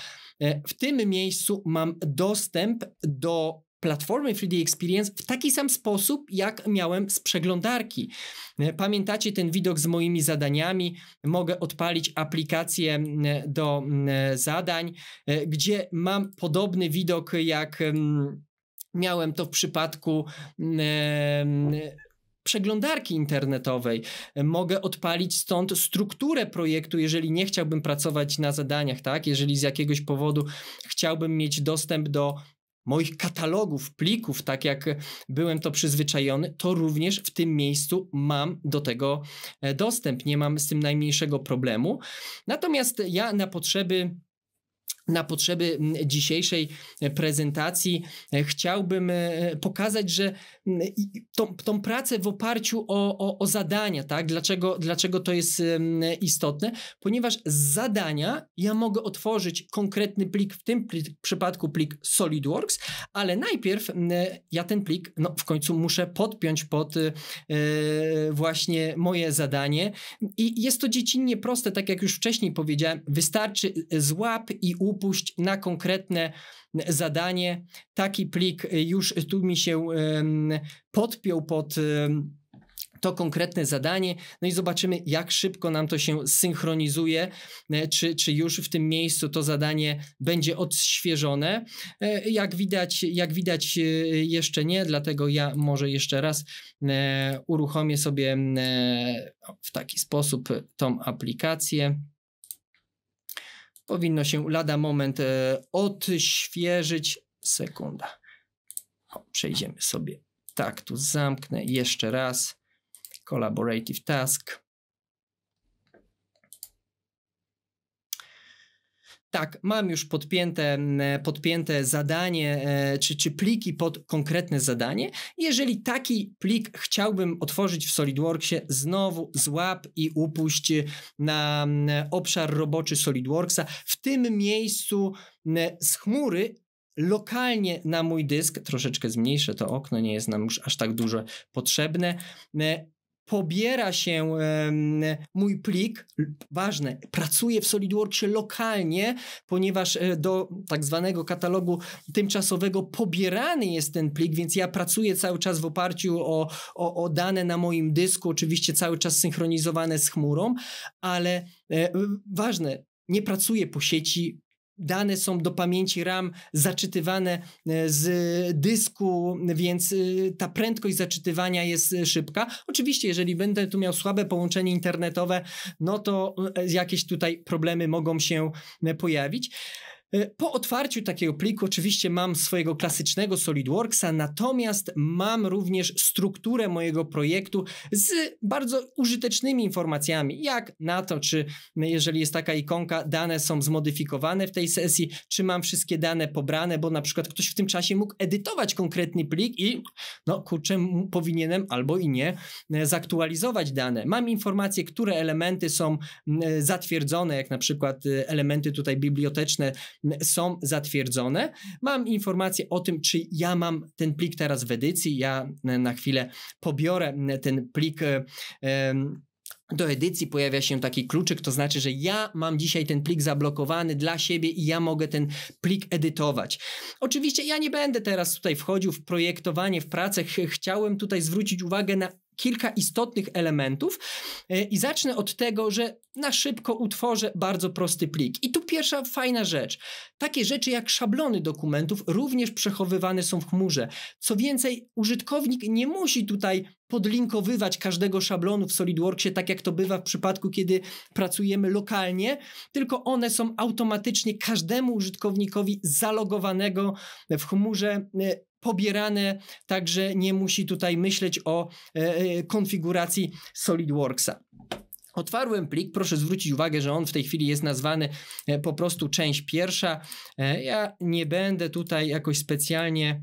w tym miejscu mam dostęp do platformy 3D Experience w taki sam sposób, jak miałem z przeglądarki. E, pamiętacie ten widok z moimi zadaniami? Mogę odpalić aplikację do zadań, e, gdzie mam podobny widok jak miałem to w przypadku przeglądarki internetowej. E, mogę odpalić stąd strukturę projektu, jeżeli nie chciałbym pracować na zadaniach, tak? Jeżeli z jakiegoś powodu chciałbym mieć dostęp do moich katalogów, plików, tak jak byłem to przyzwyczajony, to również w tym miejscu mam do tego e, dostęp. Nie mam z tym najmniejszego problemu. Natomiast ja na potrzeby na potrzeby mm, dzisiejszej e, prezentacji e, chciałbym e, pokazać, że mm, tą, tą pracę w oparciu o, o, o, zadania, tak? Dlaczego, dlaczego to jest mm, istotne? Ponieważ z zadania ja mogę otworzyć konkretny plik, w tym plik, w przypadku plik SolidWorks, ale najpierw ja ten plik no, w końcu muszę podpiąć pod yy, właśnie moje zadanie i jest to dziecinnie proste, tak jak już wcześniej powiedziałem, wystarczy złap i up upuść na konkretne zadanie. Taki plik y, już tu mi się podpiął pod to konkretne zadanie, no i zobaczymy, jak szybko nam to się synchronizuje, czy, czy już w tym miejscu to zadanie będzie odświeżone. E, jak widać, jak widać, y, jeszcze nie, dlatego ja może jeszcze raz uruchomię sobie w taki sposób tą aplikację. Powinno się lada moment e, odświeżyć. Sekunda. O, przejdziemy sobie. Tak, tu zamknę jeszcze raz. Collaborative Task. tak, mam już podpięte, podpięte zadanie e, czy, czy pliki pod konkretne zadanie. Jeżeli taki plik chciałbym otworzyć w SolidWorksie, znowu złap i upuść na obszar roboczy SolidWorksa. W tym miejscu z chmury lokalnie na mój dysk, troszeczkę zmniejszę to okno, nie jest nam już aż tak duże potrzebne, pobiera się mój plik, ważne, pracuję w SolidWorksie lokalnie, ponieważ e, do tak zwanego katalogu tymczasowego pobierany jest ten plik, więc ja pracuję cały czas w oparciu o, o, o dane na moim dysku, oczywiście cały czas synchronizowane z chmurą, ale e, ważne, nie pracuję po sieci dane są do pamięci RAM zaczytywane e, z dysku, więc e, ta prędkość zaczytywania jest e, szybka. Oczywiście, jeżeli będę tu miał słabe połączenie internetowe, no to jakieś tutaj problemy mogą się pojawić. E, po otwarciu takiego pliku oczywiście mam swojego klasycznego SolidWorksa, natomiast mam również strukturę mojego projektu z bardzo użytecznymi informacjami, jak na to, czy jeżeli jest taka ikonka, dane są zmodyfikowane w tej sesji, czy mam wszystkie dane pobrane, bo na przykład ktoś w tym czasie mógł edytować konkretny plik i no kurczę, powinienem albo i nie e, zaktualizować dane. Mam informacje, które elementy są e, zatwierdzone, jak na przykład elementy tutaj biblioteczne, są zatwierdzone. Mam informację o tym, czy ja mam ten plik teraz w edycji. Ja e, na chwilę pobiorę e, ten plik. E, do edycji pojawia się taki kluczyk, to znaczy, że ja mam dzisiaj ten plik zablokowany dla siebie i ja mogę ten plik edytować. Oczywiście ja nie będę teraz tutaj wchodził w projektowanie, w pracę. Chciałem tutaj zwrócić uwagę na kilka istotnych elementów i zacznę od tego, że na szybko utworzę bardzo prosty plik. I tu pierwsza fajna rzecz. Takie rzeczy jak szablony dokumentów również przechowywane są w chmurze. Co więcej, użytkownik nie musi tutaj podlinkowywać każdego szablonu w SolidWorksie, tak jak to bywa w przypadku, kiedy pracujemy lokalnie, tylko one są automatycznie każdemu użytkownikowi zalogowanego w chmurze e, pobierane, także nie musi tutaj myśleć o e, e, konfiguracji SolidWorksa. Otwarłem plik, proszę zwrócić uwagę, że on w tej chwili jest nazwany e, po prostu część pierwsza. E, ja nie będę tutaj jakoś specjalnie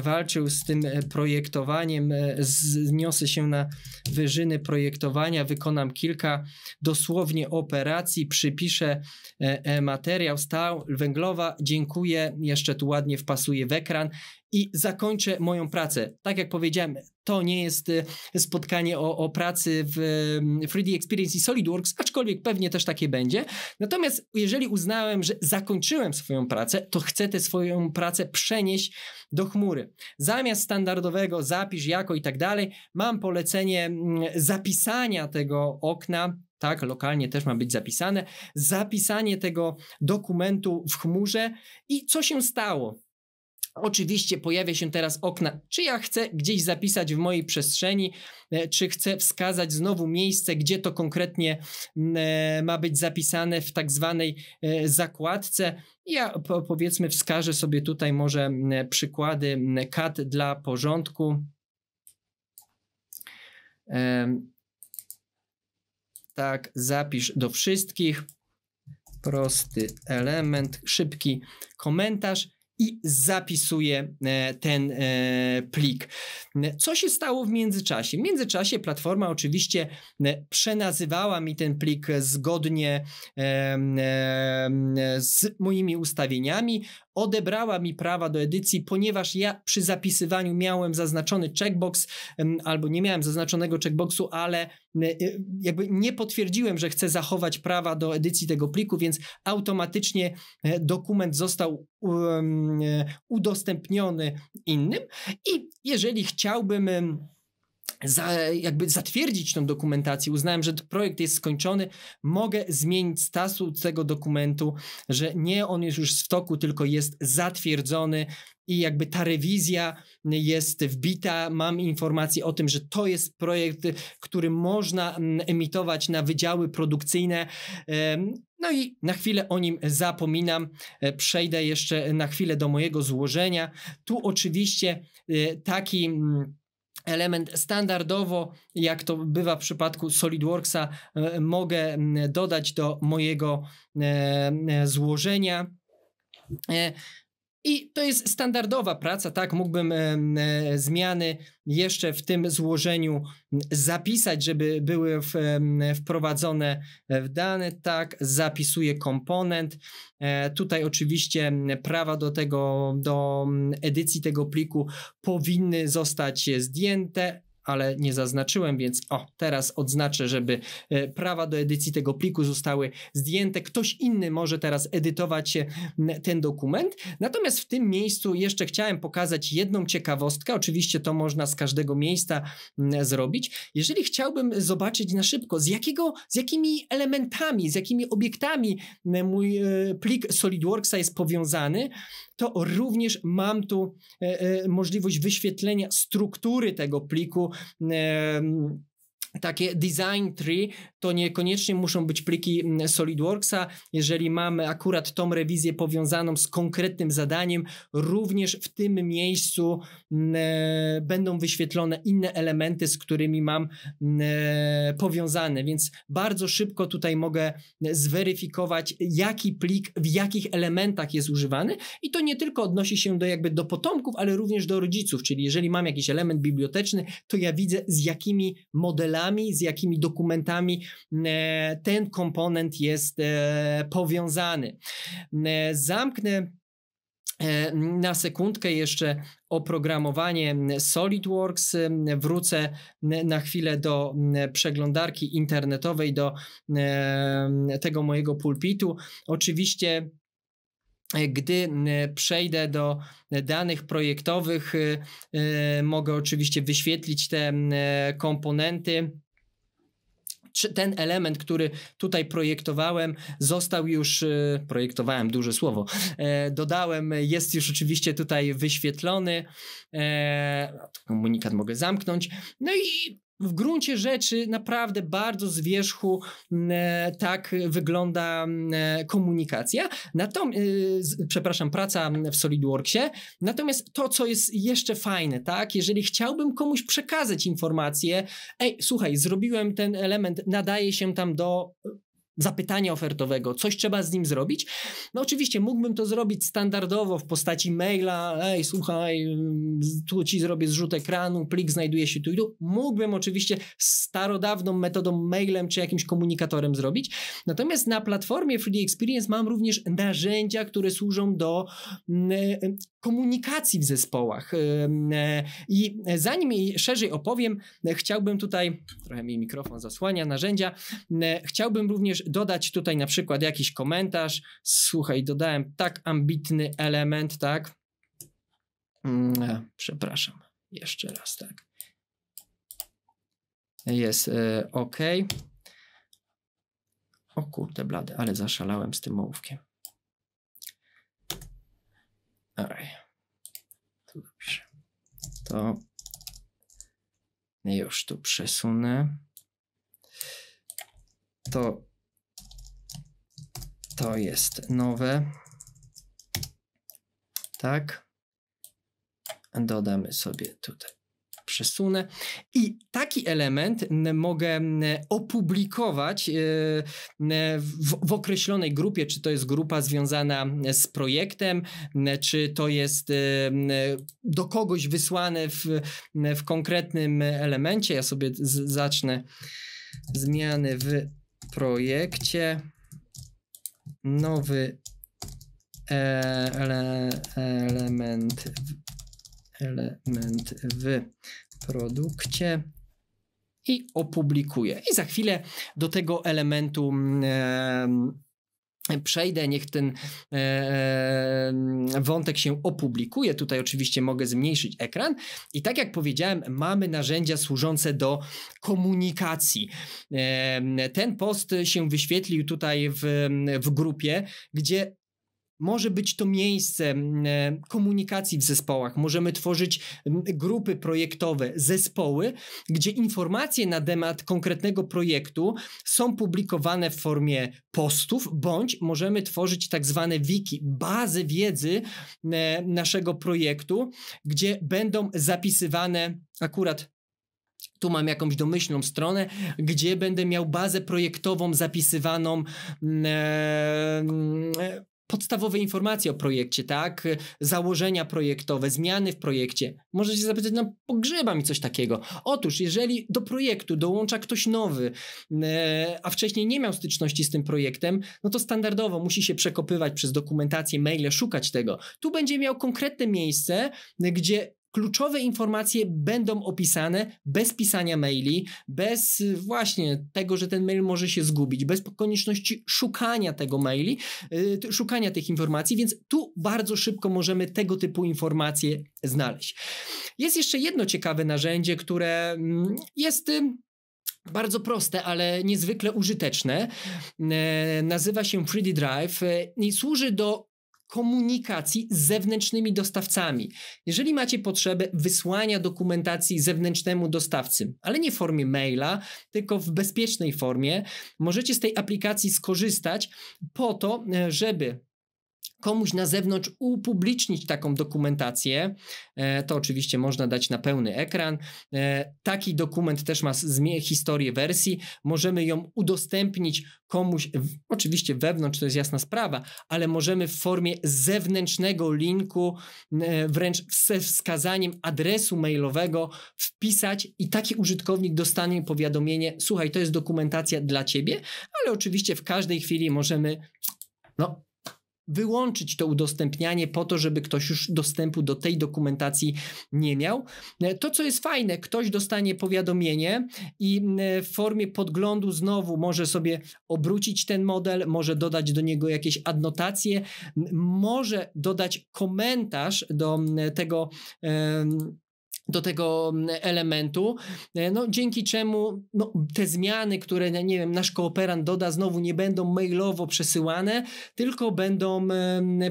walczył z tym e, projektowaniem, zniosę się na wyżyny projektowania, wykonam kilka dosłownie operacji, przypiszę materiał stał węglowa, dziękuję, jeszcze tu ładnie wpasuję w ekran i zakończę moją pracę. Tak jak powiedziałem, to nie jest y, spotkanie o, o pracy w 3D mm, Experience i SolidWorks, aczkolwiek pewnie też takie będzie. Natomiast jeżeli uznałem, że zakończyłem swoją pracę, to chcę tę swoją pracę przenieść do chmury. Zamiast standardowego zapisz jako i tak dalej, mam polecenie mm, zapisania tego okna tak, lokalnie też ma być zapisane, zapisanie tego dokumentu w chmurze i co się stało? Oczywiście pojawia się teraz okna, czy ja chcę gdzieś zapisać w mojej przestrzeni, e, czy chcę wskazać znowu miejsce, gdzie to konkretnie e, ma być zapisane w tak zwanej e, zakładce. Ja powiedzmy wskażę sobie tutaj może przykłady kat dla porządku. Tak, zapisz do wszystkich prosty element, szybki komentarz i zapisuje ten e, plik. Co się stało w międzyczasie? W międzyczasie platforma oczywiście e, przenazywała mi ten plik zgodnie z moimi ustawieniami odebrała mi prawa do edycji, ponieważ ja przy zapisywaniu miałem zaznaczony checkbox albo nie miałem zaznaczonego checkboxu, ale e, jakby nie potwierdziłem, że chcę zachować prawa do edycji tego pliku, więc automatycznie e, dokument został um, e, udostępniony innym i jeżeli chciałbym za, jakby zatwierdzić tą dokumentację. Uznałem, że projekt jest skończony, mogę zmienić status tego dokumentu, że nie on jest już w toku, tylko jest zatwierdzony i jakby ta rewizja jest wbita. Mam informacje o tym, że to jest projekt, który można mm, emitować na wydziały produkcyjne. No i na chwilę o nim zapominam. E, przejdę jeszcze na chwilę do mojego złożenia. Tu oczywiście e, taki mm, element standardowo, jak to bywa w przypadku SolidWorksa, e, mogę dodać do mojego e, złożenia. E, i to jest standardowa praca, tak? Mógłbym e, e, zmiany jeszcze w tym złożeniu zapisać, żeby były w, e, wprowadzone w dane, tak? Zapisuję komponent. E, tutaj oczywiście prawa do tego, do edycji tego pliku powinny zostać zdjęte ale nie zaznaczyłem, więc o, teraz odznaczę, żeby e, prawa do edycji tego pliku zostały zdjęte. Ktoś inny może teraz edytować e, ten dokument. Natomiast w tym miejscu jeszcze chciałem pokazać jedną ciekawostkę. Oczywiście to można z każdego miejsca zrobić. Jeżeli chciałbym zobaczyć na szybko, z, jakiego, z jakimi elementami, z jakimi obiektami mój e, plik SolidWorksa jest powiązany, to również mam tu możliwość wyświetlenia struktury tego pliku е, takie design tree to niekoniecznie muszą być pliki SolidWorksa. Jeżeli mamy akurat tą rewizję powiązaną z konkretnym zadaniem, również w tym miejscu e, będą wyświetlone inne elementy, z którymi mam e, powiązane, więc bardzo szybko tutaj mogę zweryfikować, jaki plik w jakich elementach jest używany i to nie tylko odnosi się do jakby do potomków, ale również do rodziców, czyli jeżeli mam jakiś element biblioteczny, to ja widzę z jakimi modelami z jakimi dokumentami e, ten komponent jest e, powiązany. E, zamknę na sekundkę jeszcze oprogramowanie SolidWorks. Wrócę na chwilę do przeglądarki internetowej, do tego mojego pulpitu. Oczywiście gdy przejdę do danych projektowych, y, y, mogę oczywiście wyświetlić te komponenty czy ten element, który tutaj projektowałem, został już, y, projektowałem duże słowo, e, dodałem, jest już oczywiście tutaj wyświetlony. E, komunikat mogę zamknąć. No i w gruncie rzeczy naprawdę bardzo z wierzchu e, tak wygląda e, komunikacja. Natom, e, z, przepraszam, praca w SolidWorksie. Natomiast to, co jest jeszcze fajne, tak, jeżeli chciałbym komuś przekazać informację, ej, słuchaj, zrobiłem ten element, nadaje się tam do zapytania ofertowego, coś trzeba z nim zrobić. No oczywiście mógłbym to zrobić standardowo w postaci maila, ej słuchaj, mm, tu ci zrobię zrzut ekranu, plik znajduje się tu i tu. Mógłbym oczywiście starodawną metodą mailem czy jakimś komunikatorem zrobić. Natomiast na platformie Free Experience mam również narzędzia, które służą do mm, e, e, komunikacji w zespołach. E, I zanim jej szerzej opowiem, chciałbym tutaj, trochę mi mikrofon zasłania, narzędzia, chciałbym również dodać tutaj na przykład jakiś komentarz, słuchaj, dodałem tak ambitny element, tak? Mm, e, przepraszam, jeszcze raz, tak. Jest e, OK. O kurde blady, ale zaszalałem z tym ołówkiem. To już tu przesunę. To to jest nowe. Tak. Dodamy sobie tutaj przesunę. I taki element mogę opublikować e, w, określonej grupie, czy to jest grupa związana z projektem, czy to jest e, do kogoś wysłane w, w konkretnym elemencie. Ja sobie zacznę zmiany w projekcie nowy e, ele, element, element w produkcie i opublikuję. I za chwilę do tego elementu e, przejdę, niech ten e, e, wątek się opublikuje. Tutaj oczywiście mogę zmniejszyć ekran. I tak jak powiedziałem, mamy narzędzia służące do komunikacji. E, ten post się wyświetlił tutaj w, w grupie, gdzie może być to miejsce e, komunikacji w zespołach. Możemy tworzyć grupy projektowe, zespoły, gdzie informacje na temat konkretnego projektu są publikowane w formie postów, bądź możemy tworzyć tak zwane wiki, bazy wiedzy e, naszego projektu, gdzie będą zapisywane akurat tu mam jakąś domyślną stronę, gdzie będę miał bazę projektową zapisywaną e, e podstawowe informacje o projekcie, tak? Założenia projektowe, zmiany w projekcie. Możecie zapytać, no pogrzeba mi coś takiego. Otóż, jeżeli do projektu dołącza ktoś nowy, e, a wcześniej nie miał styczności z tym projektem, no to standardowo musi się przekopywać przez dokumentację, maile, szukać tego. Tu będzie miał konkretne miejsce, gdzie kluczowe informacje będą opisane bez pisania maili, bez y, właśnie tego, że ten mail może się zgubić, bez konieczności szukania tego maili, y, szukania tych informacji, więc tu bardzo szybko możemy tego typu informacje znaleźć. Jest jeszcze jedno ciekawe narzędzie, które mm, jest y, bardzo proste, ale niezwykle użyteczne. E, nazywa się 3D Drive e, i służy do komunikacji z zewnętrznymi dostawcami. Jeżeli macie potrzebę wysłania dokumentacji zewnętrznemu dostawcy, ale nie w formie maila, tylko w bezpiecznej formie, możecie z tej aplikacji skorzystać po to, e, żeby komuś na zewnątrz upublicznić taką dokumentację, e, to oczywiście można dać na pełny ekran. E, taki dokument też ma historię wersji, możemy ją udostępnić komuś, oczywiście wewnątrz to jest jasna sprawa, ale możemy w formie zewnętrznego linku, e, wręcz ze wskazaniem adresu mailowego wpisać i taki użytkownik dostanie powiadomienie, słuchaj, to jest dokumentacja dla ciebie, ale oczywiście w każdej chwili możemy no, wyłączyć to udostępnianie po to, żeby ktoś już dostępu do tej dokumentacji nie miał. E, to, co jest fajne, ktoś dostanie powiadomienie i e, w formie podglądu znowu może sobie obrócić ten model, może dodać do niego jakieś adnotacje, może dodać komentarz do tego do tego mm, elementu, e, no, dzięki czemu no, te zmiany, które no, nie wiem, nasz kooperant doda znowu nie będą mailowo przesyłane, tylko będą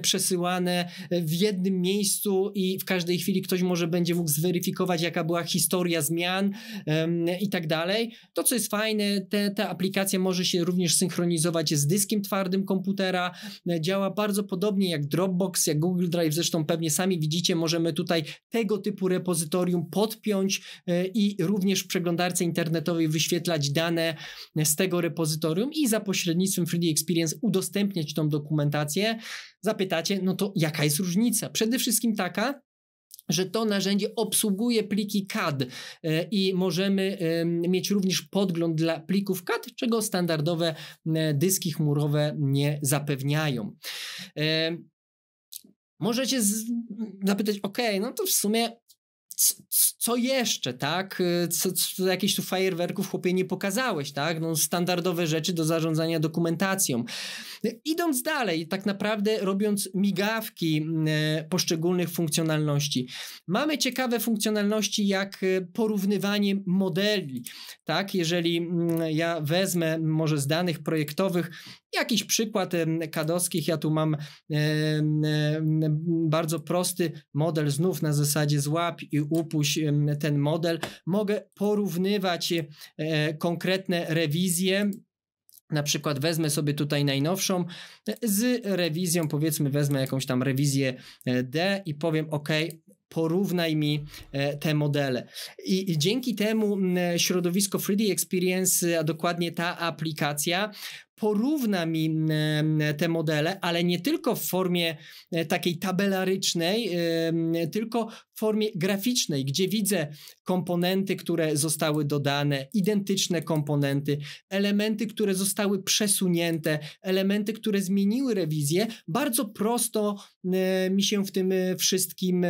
przesyłane w jednym miejscu i w każdej chwili ktoś może będzie mógł zweryfikować jaka była historia zmian i tak dalej. To co jest fajne, te, ta aplikacja może się również synchronizować z dyskiem twardym komputera, e, działa bardzo podobnie jak Dropbox, jak Google Drive, zresztą pewnie sami widzicie, możemy tutaj tego typu repozytorium laboratorium podpiąć e, i również w przeglądarce internetowej wyświetlać dane z tego repozytorium i za pośrednictwem 3D Experience udostępniać tą dokumentację. Zapytacie, no to jaka jest różnica? Przede wszystkim taka, że to narzędzie obsługuje pliki CAD e, i możemy mieć również podgląd dla plików CAD, czego standardowe dyski chmurowe nie zapewniają. E, możecie zapytać, ok, no to w sumie co, jeszcze, tak? Y, co, co jakieś tu fajerwerków chłopie nie pokazałeś, tak? No, standardowe rzeczy do zarządzania dokumentacją. Y, idąc dalej, tak naprawdę robiąc migawki y, poszczególnych funkcjonalności. Mamy ciekawe funkcjonalności jak porównywanie modeli, tak? Jeżeli mm, ja wezmę może z danych projektowych Jakiś przykład kadowskich, ja tu mam bardzo prosty model, znów na zasadzie złap i upuść ten model. Mogę porównywać e, konkretne rewizje na przykład wezmę sobie tutaj najnowszą e, z rewizją, powiedzmy, wezmę jakąś tam rewizję e, D i powiem OK. Porównaj mi te modele. I dzięki temu środowisko 3D Experience, a dokładnie ta aplikacja, porówna mi te modele, ale nie tylko w formie e, takiej tabelarycznej, tylko w formie graficznej, gdzie widzę komponenty, które zostały dodane, identyczne komponenty, elementy, które zostały przesunięte, elementy, które zmieniły rewizję. Bardzo prosto e, mi się w tym e, wszystkim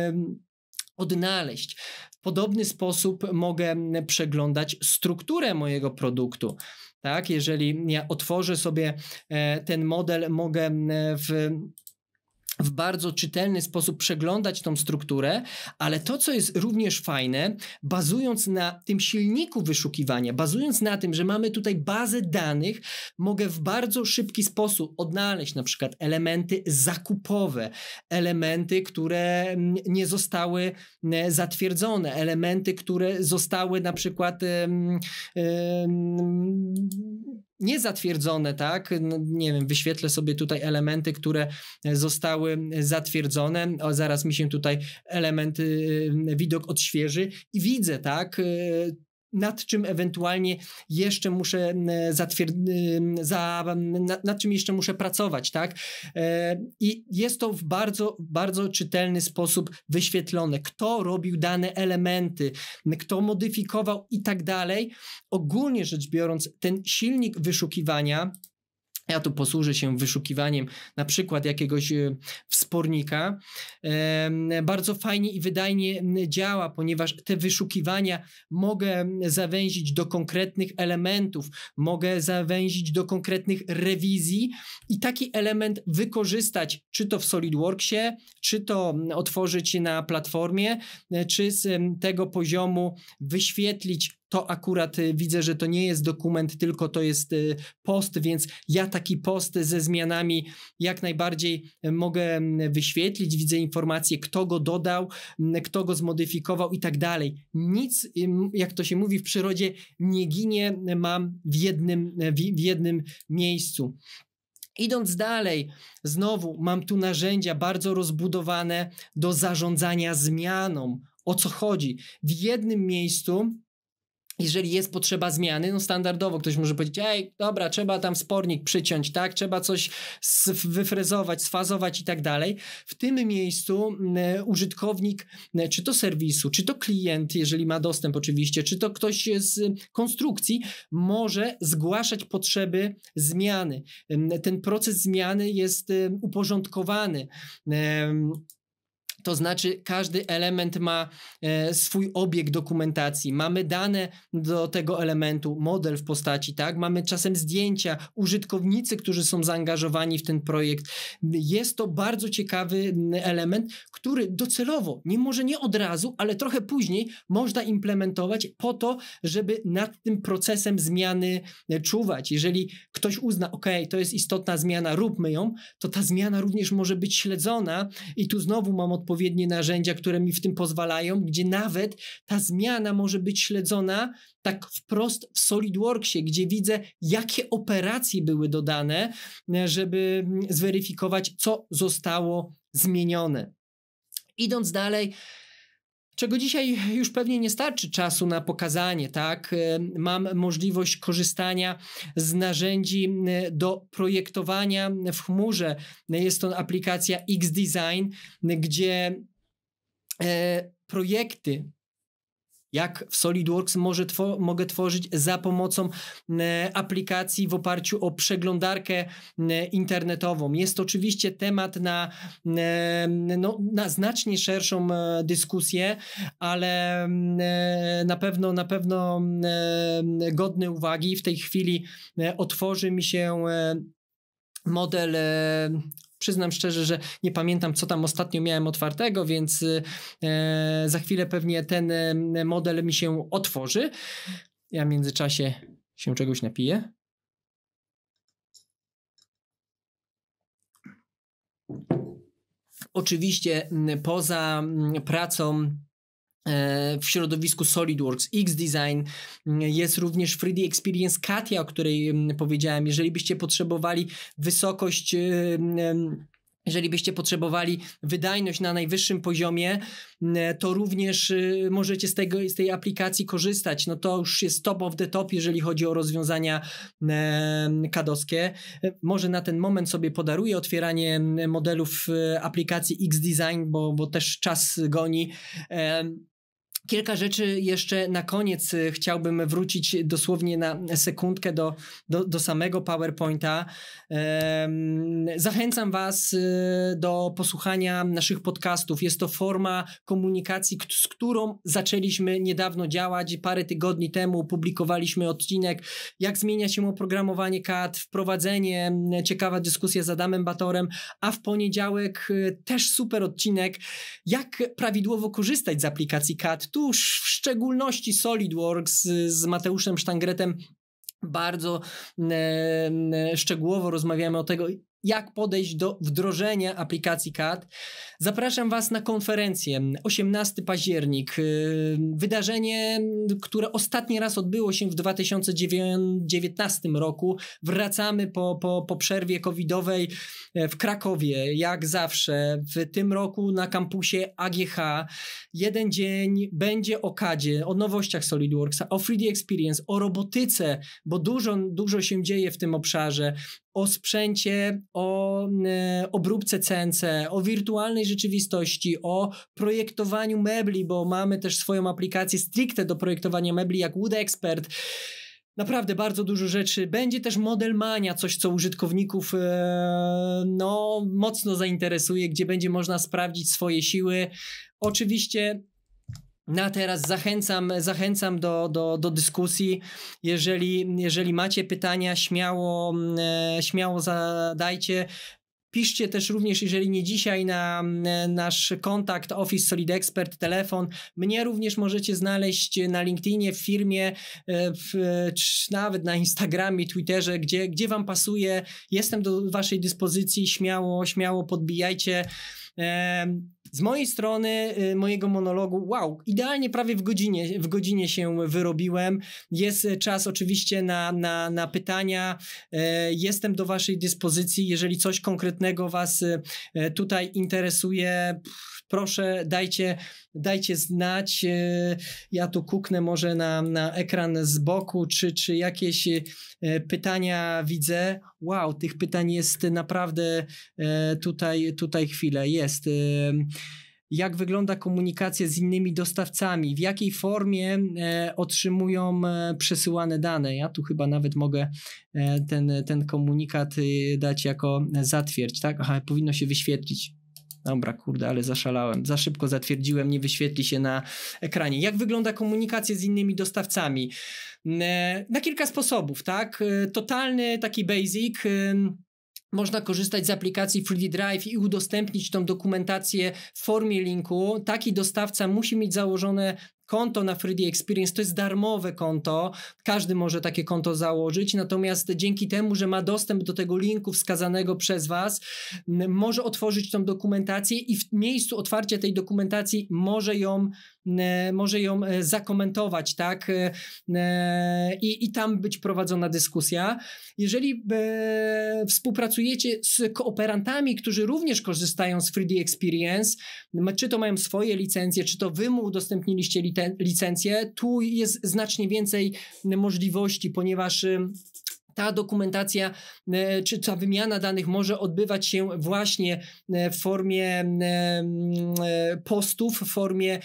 odnaleźć. W podobny sposób mogę przeglądać strukturę mojego produktu. Tak? Jeżeli ja otworzę sobie e, ten model, mogę e, w w bardzo czytelny sposób przeglądać tą strukturę, ale to, co jest również fajne, bazując na tym silniku wyszukiwania, bazując na tym, że mamy tutaj bazę danych, mogę w bardzo szybki sposób odnaleźć na przykład elementy zakupowe, elementy, które nie zostały e, zatwierdzone, elementy, które zostały na przykład. Um, um, niezatwierdzone, tak? No, nie wiem, wyświetlę sobie tutaj elementy, które e, zostały e, zatwierdzone. O, zaraz mi się tutaj element, y, y, widok odświeży i widzę, tak? E, nad czym ewentualnie jeszcze muszę mm, zatwierd- mm, za, mm, nad, nad czym jeszcze muszę pracować, tak? E, I jest to w bardzo, bardzo czytelny sposób wyświetlone, kto robił dane elementy, kto modyfikował i tak dalej. Ogólnie rzecz biorąc, ten silnik wyszukiwania ja tu posłużę się wyszukiwaniem na przykład jakiegoś e, wspornika. Bardzo fajnie i wydajnie działa, ponieważ te wyszukiwania mogę zawęzić do konkretnych elementów, mogę zawęzić do konkretnych rewizji i taki element wykorzystać czy to w SolidWorksie, czy to otworzyć na platformie, e, czy z tego poziomu wyświetlić to akurat y, widzę, że to nie jest dokument, tylko to jest y, post, więc ja taki post ze zmianami jak najbardziej y, mogę mm, wyświetlić, widzę informacje, kto go dodał, mm, kto go zmodyfikował i tak dalej. Nic, jak to się mówi w przyrodzie, nie ginie, mam w jednym, w jednym miejscu. Idąc dalej, znowu mam tu narzędzia bardzo rozbudowane do zarządzania zmianą. O co chodzi? W jednym miejscu jeżeli jest potrzeba zmiany, no standardowo ktoś może powiedzieć, ej, dobra, trzeba tam spornik przyciąć, tak, trzeba coś wyfrezować, sfazować i tak dalej. W tym miejscu użytkownik, czy to serwisu, czy to klient, jeżeli ma dostęp oczywiście, czy to ktoś z konstrukcji, może zgłaszać potrzeby zmiany. Ten proces zmiany jest y, uporządkowany to znaczy, każdy element ma e, swój obieg dokumentacji. Mamy dane do tego elementu, model w postaci, tak? Mamy czasem zdjęcia, użytkownicy, którzy są zaangażowani w ten projekt. Jest to bardzo ciekawy element, który docelowo, nie może nie od razu, ale trochę później można implementować po to, żeby nad tym procesem zmiany e, czuwać. Jeżeli ktoś uzna, OK, to jest istotna zmiana, róbmy ją, to ta zmiana również może być śledzona i tu znowu mam odpowiedź odpowiednie narzędzia, które mi w tym pozwalają, gdzie nawet ta zmiana może być śledzona tak wprost w SolidWorksie, gdzie widzę, jakie operacje były dodane, e, żeby mm, zweryfikować, co zostało zmienione. Idąc dalej, czego dzisiaj już pewnie nie starczy czasu na pokazanie, tak? E, mam możliwość korzystania z narzędzi e, do projektowania w chmurze. Jest to aplikacja X-Design, gdzie e, projekty jak w SolidWorks może mogę tworzyć za pomocą e, aplikacji w oparciu o przeglądarkę e, internetową. Jest to oczywiście temat na, e, no, na znacznie szerszą dyskusję, ale na pewno, na pewno godny uwagi. W tej chwili otworzy mi się model przyznam szczerze, że nie pamiętam, co tam ostatnio miałem otwartego, więc y, e, za chwilę pewnie ten y, model mi się otworzy. Ja w międzyczasie się czegoś napiję. Oczywiście mm, poza mm, pracą E, w środowisku SolidWorks X-Design. Jest również 3D Experience Katia, o której powiedziałem. Jeżeli byście potrzebowali wysokość e, jeżeli byście potrzebowali wydajność na najwyższym poziomie, to również e, możecie z, tego, z tej aplikacji korzystać. No to już jest top of the top, jeżeli chodzi o rozwiązania kadowskie. Może na ten moment sobie podaruję otwieranie modelów aplikacji X-Design, bo, bo też czas goni. Kilka rzeczy jeszcze na koniec y, chciałbym wrócić dosłownie na sekundkę do, do, do samego PowerPointa. Zachęcam Was y, do posłuchania naszych podcastów. Jest to forma komunikacji, z którą zaczęliśmy niedawno działać. Parę tygodni temu publikowaliśmy odcinek, jak zmienia się oprogramowanie CAD, wprowadzenie, ciekawa dyskusja z Adamem Batorem, a w poniedziałek y, też super odcinek, jak prawidłowo korzystać z aplikacji CAD tu w szczególności SolidWorks z, Mateuszem Sztangretem bardzo e, e szczegółowo rozmawiamy o tego, jak podejść do wdrożenia aplikacji CAD, zapraszam Was na konferencję 18 październik. Y, wydarzenie, które ostatni raz odbyło się w 2019 roku. Wracamy po, po, po przerwie covidowej e, w Krakowie, jak zawsze. W tym roku na kampusie AGH jeden dzień będzie o CADzie, o nowościach SolidWorksa, o 3D Experience, o robotyce, bo dużo, dużo się dzieje w tym obszarze o sprzęcie, o e, obróbce CNC, o wirtualnej rzeczywistości, o projektowaniu mebli, bo mamy też swoją aplikację stricte do projektowania mebli jak Wood Expert. Naprawdę bardzo dużo rzeczy. Będzie też model mania, coś co użytkowników e, no, mocno zainteresuje, gdzie będzie można sprawdzić swoje siły. Oczywiście na no teraz zachęcam, zachęcam do, do, do dyskusji. Jeżeli, jeżeli macie pytania, śmiało, e, śmiało zadajcie. Piszcie też również, jeżeli nie dzisiaj, na nasz kontakt Office Solid Expert, telefon. Mnie również możecie znaleźć na LinkedInie, w firmie, e, w, czy nawet na Instagramie, Twitterze, gdzie, gdzie Wam pasuje. Jestem do Waszej dyspozycji, śmiało, śmiało podbijajcie. E, z mojej strony, y, mojego monologu, wow, idealnie prawie w godzinie, w godzinie się wyrobiłem. Jest y, czas oczywiście na, na, na pytania. Y, jestem do Waszej dyspozycji. Jeżeli coś konkretnego Was tutaj interesuje, proszę, dajcie, dajcie znać. Ja tu kuknę może na, na ekran z boku, czy, czy jakieś pytania widzę. Wow, tych pytań jest naprawdę tutaj, tutaj chwilę. Jest jak wygląda komunikacja z innymi dostawcami, w jakiej formie e, otrzymują e, przesyłane dane. Ja tu chyba nawet mogę e, ten, ten komunikat y, dać jako zatwierdź, tak? Aha, powinno się wyświetlić. Dobra, kurde, ale zaszalałem. Za szybko zatwierdziłem, nie wyświetli się na ekranie. Jak wygląda komunikacja z innymi dostawcami? Na kilka sposobów, tak? Totalny taki basic można korzystać z aplikacji Freely Drive i udostępnić tą dokumentację w formie linku. Taki dostawca musi mieć założone konto na 3D Experience to jest darmowe konto, każdy może takie konto założyć, natomiast dzięki temu, że ma dostęp do tego linku wskazanego przez Was, może otworzyć tą dokumentację i w miejscu otwarcia tej dokumentacji może ją, może ją e, zakomentować, tak? E, e, I, i tam być prowadzona dyskusja. Jeżeli współpracujecie z kooperantami, którzy również korzystają z 3D Experience, czy to mają swoje licencje, czy to Wy mu udostępniliście licencję, licencję. Tu jest znacznie więcej możliwości, ponieważ ta dokumentacja e, czy ta wymiana danych może odbywać się właśnie e, w formie e, postów, w formie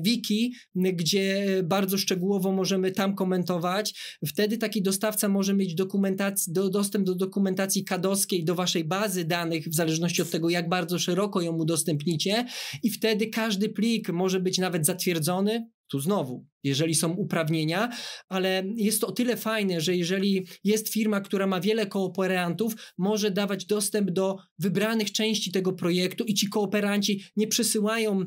wiki, gdzie bardzo szczegółowo możemy tam komentować. Wtedy taki dostawca może mieć do, dostęp do dokumentacji kadowskiej, do waszej bazy danych, w zależności od tego, jak bardzo szeroko ją udostępnicie, i wtedy każdy plik może być nawet zatwierdzony tu znowu, jeżeli są uprawnienia, ale jest to o tyle fajne, że jeżeli jest firma, która ma wiele kooperantów, może dawać dostęp do wybranych części tego projektu i ci kooperanci nie przesyłają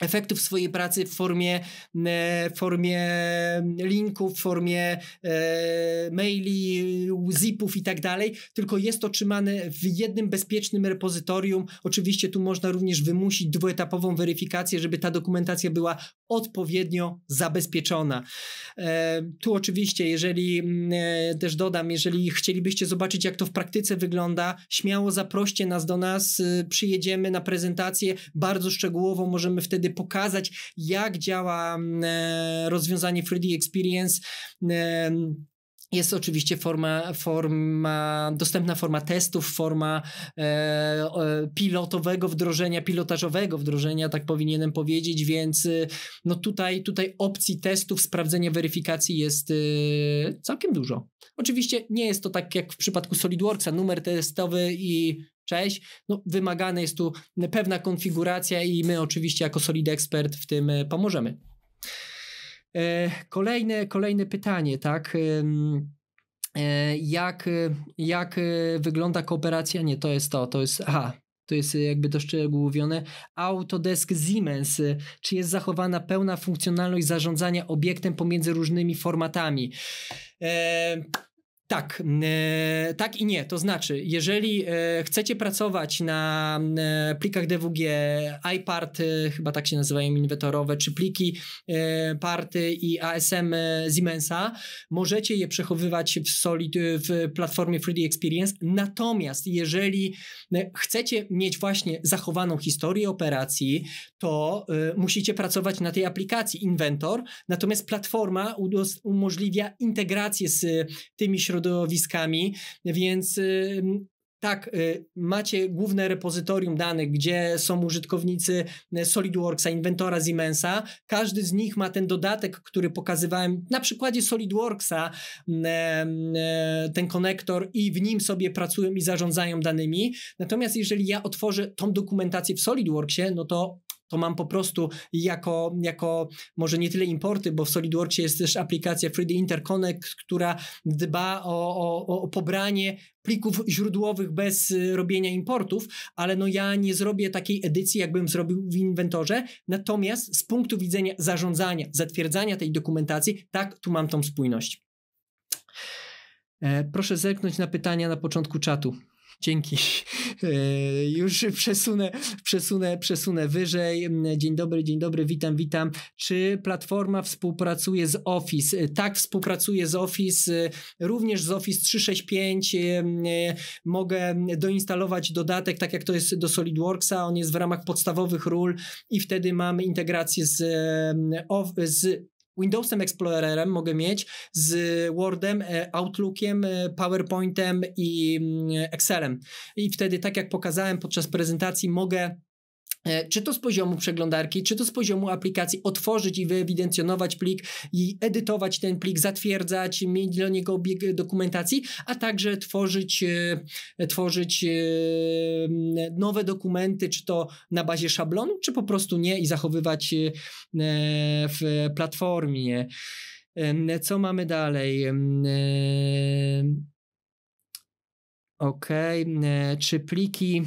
efektów swojej pracy w formie, e, w formie linków, w formie e, maili, zipów i tak dalej, tylko jest to trzymane w jednym bezpiecznym repozytorium. Oczywiście tu można również wymusić dwuetapową weryfikację, żeby ta dokumentacja była odpowiednio zabezpieczona. E, tu oczywiście, jeżeli też dodam, jeżeli chcielibyście zobaczyć, jak to w praktyce wygląda, śmiało zaproście nas do nas, y, przyjedziemy na prezentację bardzo szczegółową, możemy wtedy wtedy pokazać, jak działa mm, e, rozwiązanie 3D Experience mm, e, jest oczywiście forma, forma, dostępna forma testów, forma e, pilotowego wdrożenia, pilotażowego wdrożenia, tak powinienem powiedzieć, więc y, no tutaj, tutaj opcji testów, sprawdzenia, weryfikacji jest e, całkiem dużo. Oczywiście nie jest to tak jak w przypadku SolidWorksa, numer testowy i cześć. No, wymagana jest tu pewna konfiguracja i my oczywiście jako Solid Expert w tym e, pomożemy. E, kolejne, kolejne pytanie, tak? E, jak, jak wygląda kooperacja? Nie, to jest to, to jest. Aha, to jest jakby to Autodesk Siemens, czy jest zachowana pełna funkcjonalność zarządzania obiektem pomiędzy różnymi formatami. Eee, tak, e, tak i nie. To znaczy, jeżeli e, chcecie pracować na e, plikach DWG, iPart, e, chyba tak się nazywają inwentorowe, czy pliki e, Party i ASM e, Siemensa, możecie je przechowywać w, solid, w platformie 3D Experience. Natomiast jeżeli chcecie mieć właśnie zachowaną historię operacji, to musicie pracować na tej aplikacji Inventor. Natomiast platforma umożliwia integrację z tymi środkami, środowiskami, więc y, tak, y, macie główne repozytorium danych, gdzie są użytkownicy y, SolidWorksa, Inventora, Siemensa. Każdy z nich ma ten dodatek, który pokazywałem na przykładzie SolidWorksa, ten konektor i w nim sobie pracują i zarządzają danymi. Natomiast jeżeli ja otworzę tą dokumentację w SolidWorksie, no to to mam po prostu jako, jako może nie tyle importy, bo w SolidWorksie jest też aplikacja 3D Interconnect, która dba o, o, o pobranie plików źródłowych bez y, robienia importów, ale no ja nie zrobię takiej edycji, jakbym zrobił w inwentorze. Natomiast z punktu widzenia zarządzania, zatwierdzania tej dokumentacji, tak, tu mam tą spójność. E, proszę zerknąć na pytania na początku czatu. Dzięki. E, już przesunę, przesunę, przesunę wyżej. Dzień dobry, dzień dobry, witam, witam. Czy Platforma współpracuje z Office? E, tak, współpracuję z Office, e, również z Office 365. Mogę doinstalować dodatek, tak jak to jest do SolidWorksa. On jest w ramach podstawowych ról i wtedy mamy integrację z, z Windowsem Explorerem mogę mieć z Wordem, e, Outlookiem, e, PowerPointem i mm, Excelem. I wtedy, tak jak pokazałem podczas prezentacji, mogę E, czy to z poziomu przeglądarki, czy to z poziomu aplikacji, otworzyć i wyewidencjonować plik i edytować ten plik, zatwierdzać, mieć dla niego obieg dokumentacji, a także tworzyć, e, tworzyć e, nowe dokumenty, czy to na bazie szablonu, czy po prostu nie i zachowywać w platformie. Co mamy dalej? Ok, czy pliki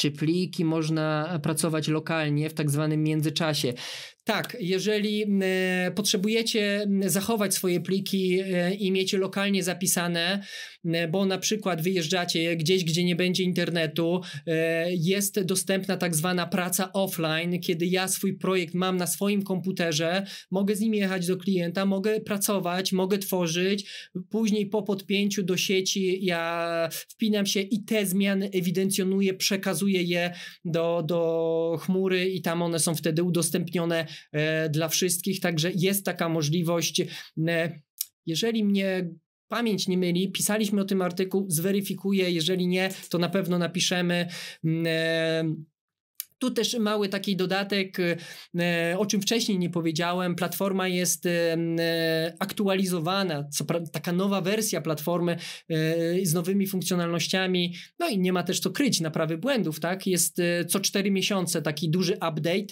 czy pliki można pracować lokalnie w tak zwanym międzyczasie. Tak, jeżeli mm, e, potrzebujecie mm, zachować swoje pliki e, i mieć lokalnie zapisane, mm, e, bo na przykład wyjeżdżacie gdzieś, gdzie nie będzie internetu, jest dostępna tak zwana praca offline, kiedy ja swój projekt mam na swoim komputerze, mogę z nim jechać do klienta, mogę pracować, mogę tworzyć. Później po podpięciu do sieci ja wpinam się i te zmiany ewidencjonuję, przekazuję je do, do chmury i tam one są wtedy udostępnione E, dla wszystkich, także jest taka możliwość. E, jeżeli mnie pamięć nie myli, pisaliśmy o tym artykuł, zweryfikuję, jeżeli nie, to na pewno napiszemy. E, tu też mały taki dodatek, y, y, o czym wcześniej nie powiedziałem. Platforma jest y, aktualizowana, taka nowa wersja platformy z nowymi funkcjonalnościami. No i nie ma też co kryć naprawy błędów, tak? Jest co cztery miesiące taki duży update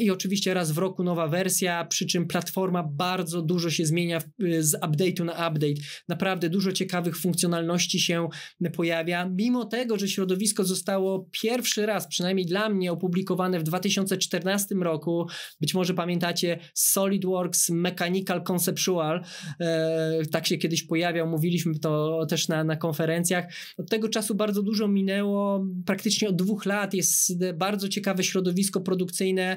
i oczywiście raz w roku nowa wersja, przy czym platforma bardzo dużo się zmienia z update'u na update. Naprawdę dużo ciekawych funkcjonalności się pojawia, mimo tego, że środowisko zostało pierwszy raz przynajmniej dla mnie opublikowane w 2014 roku, być może pamiętacie SolidWorks Mechanical Conceptual, e, tak się kiedyś pojawiał, mówiliśmy to też na, na konferencjach. Od tego czasu bardzo dużo minęło, praktycznie od dwóch lat jest bardzo ciekawe środowisko produkcyjne,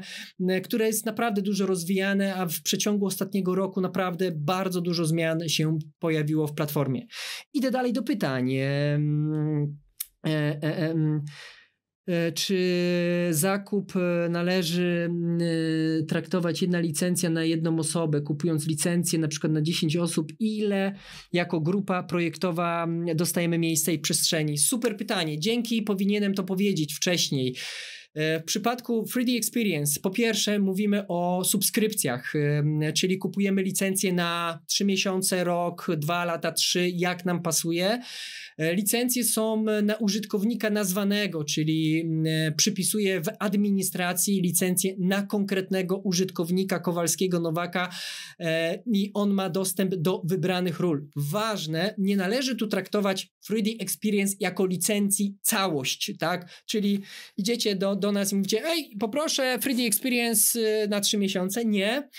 e, które jest naprawdę dużo rozwijane, a w przeciągu ostatniego roku naprawdę bardzo dużo zmian się pojawiło w platformie. Idę dalej do pytań. E, e, e, E, czy zakup e, należy mm, e, traktować jedna licencja na jedną osobę, kupując licencję na przykład na 10 osób, ile jako grupa projektowa mm, dostajemy miejsca i przestrzeni? Super pytanie. Dzięki, powinienem to powiedzieć wcześniej. W przypadku 3D Experience, po pierwsze, mówimy o subskrypcjach, mm, czyli kupujemy licencję na 3 miesiące, rok, 2 lata, 3, jak nam pasuje. E, licencje są e, na użytkownika nazwanego, czyli e, przypisuje w administracji licencję na konkretnego użytkownika Kowalskiego Nowaka i on ma dostęp do wybranych ról. Ważne, nie należy tu traktować 3D Experience jako licencji całość, tak? Czyli idziecie do, do nas i mówicie, ej, poproszę 3D Experience y, na 3 miesiące. Nie.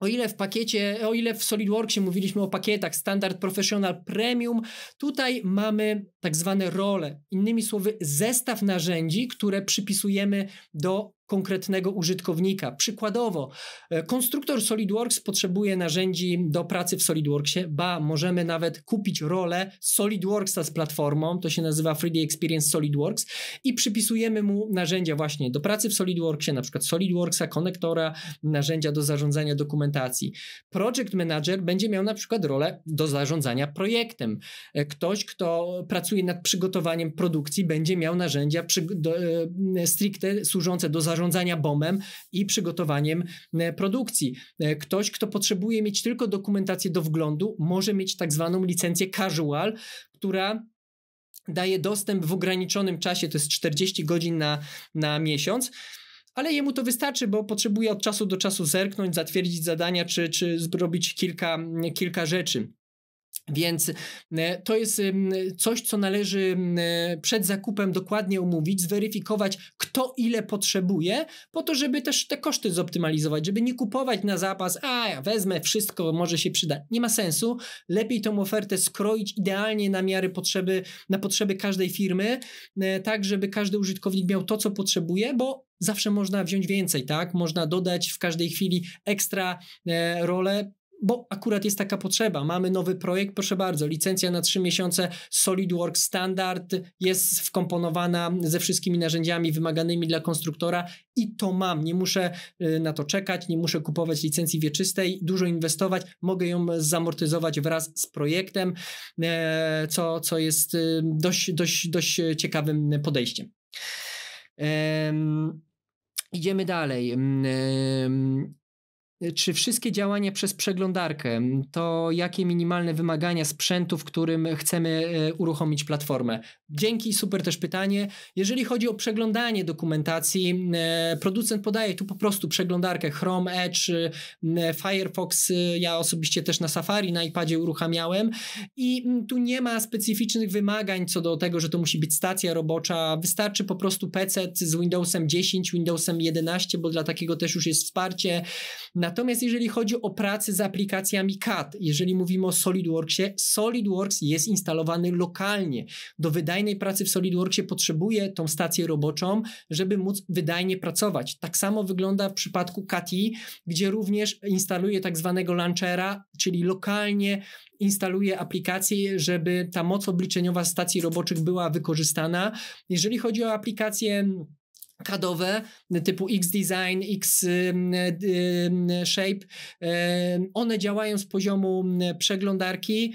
O ile w pakiecie, o ile w SolidWorksie mówiliśmy o pakietach standard, professional, premium, tutaj mamy tak zwane role, innymi słowy zestaw narzędzi, które przypisujemy do konkretnego użytkownika. Przykładowo, e, konstruktor SolidWorks potrzebuje narzędzi do pracy w SolidWorksie, ba, możemy nawet kupić rolę SolidWorksa z platformą, to się nazywa 3D Experience SolidWorks i przypisujemy mu narzędzia właśnie do pracy w SolidWorksie, na przykład SolidWorksa, konektora, narzędzia do zarządzania dokumentacji. Project Manager będzie miał na przykład rolę do zarządzania projektem. E, ktoś, kto pracuje nad przygotowaniem produkcji, będzie miał narzędzia przy, do, e, stricte służące do zarządzania zarządzania bomem i przygotowaniem e, produkcji. E, ktoś, kto potrzebuje mieć tylko dokumentację do wglądu, może mieć tak zwaną licencję casual, która daje dostęp w ograniczonym czasie, to jest 40 godzin na, na miesiąc ale jemu to wystarczy, bo potrzebuje od czasu do czasu zerknąć, zatwierdzić zadania czy, czy zrobić kilka, kilka rzeczy. Więc e, to jest coś, co należy przed zakupem dokładnie umówić, zweryfikować, kto ile potrzebuje, po to, żeby też te koszty zoptymalizować, żeby nie kupować na zapas, a ja wezmę wszystko, może się przyda. Nie ma sensu. Lepiej tą ofertę skroić idealnie na miarę potrzeby, na potrzeby każdej firmy, e, tak żeby każdy użytkownik miał to, co potrzebuje, bo zawsze można wziąć więcej, tak? Można dodać w każdej chwili ekstra e, rolę, bo akurat jest taka potrzeba. Mamy nowy projekt, proszę bardzo, licencja na 3 miesiące, SolidWorks Standard jest wkomponowana ze wszystkimi narzędziami wymaganymi dla konstruktora i to mam. Nie muszę y, na to czekać, nie muszę kupować licencji wieczystej, dużo inwestować, mogę ją zamortyzować wraz z projektem, e, co, co jest y, dość, dość, dość ciekawym podejściem. Idziemy dalej. Y, czy wszystkie działania przez przeglądarkę, to jakie minimalne wymagania sprzętu, w którym chcemy y, uruchomić platformę? Dzięki, super też pytanie. Jeżeli chodzi o przeglądanie dokumentacji, y, producent podaje tu po prostu przeglądarkę Chrome, Edge, Firefox, ja osobiście też na Safari na iPadzie uruchamiałem i mm, tu nie ma specyficznych wymagań co do tego, że to musi być stacja robocza, wystarczy po prostu PC z Windowsem 10, Windowsem 11, bo dla takiego też już jest wsparcie Natomiast jeżeli chodzi o pracę z aplikacjami CAD, jeżeli mówimy o SolidWorksie, SolidWorks jest instalowany lokalnie. Do wydajnej pracy w SolidWorksie potrzebuje tą stację roboczą, żeby móc wydajnie pracować. Tak samo wygląda w przypadku CATI, gdzie również instaluje tak zwanego launchera, czyli lokalnie instaluje aplikację, żeby ta moc obliczeniowa stacji roboczych była wykorzystana. Jeżeli chodzi o aplikację kadowe typu X-Design, X-Shape, e, one działają z poziomu przeglądarki.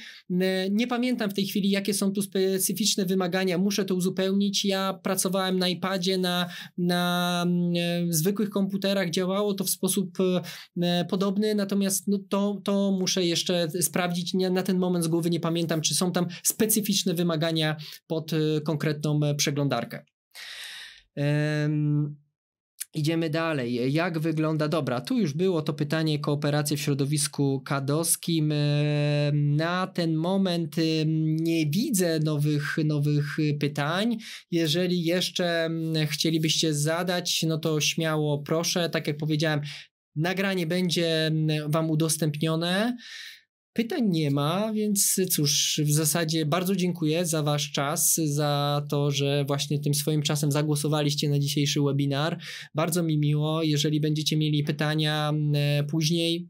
Nie pamiętam w tej chwili, jakie są tu specyficzne wymagania, muszę to uzupełnić. Ja pracowałem na iPadzie, na, na e, zwykłych komputerach, działało to w sposób e, podobny, natomiast no to, to muszę jeszcze sprawdzić. Na ten moment z głowy nie pamiętam, czy są tam specyficzne wymagania pod konkretną przeglądarkę. Um, Idziemy dalej. Jak wygląda, dobra, tu już było to pytanie kooperacji w środowisku kadowskim. Na ten moment nie widzę nowych, nowych pytań. Jeżeli jeszcze chcielibyście zadać, no to śmiało proszę. Tak jak powiedziałem, nagranie będzie Wam udostępnione. Pytań nie ma, więc cóż, w zasadzie bardzo dziękuję za Wasz czas, za to, że właśnie tym swoim czasem zagłosowaliście na dzisiejszy webinar. Bardzo mi miło. Jeżeli będziecie mieli pytania później,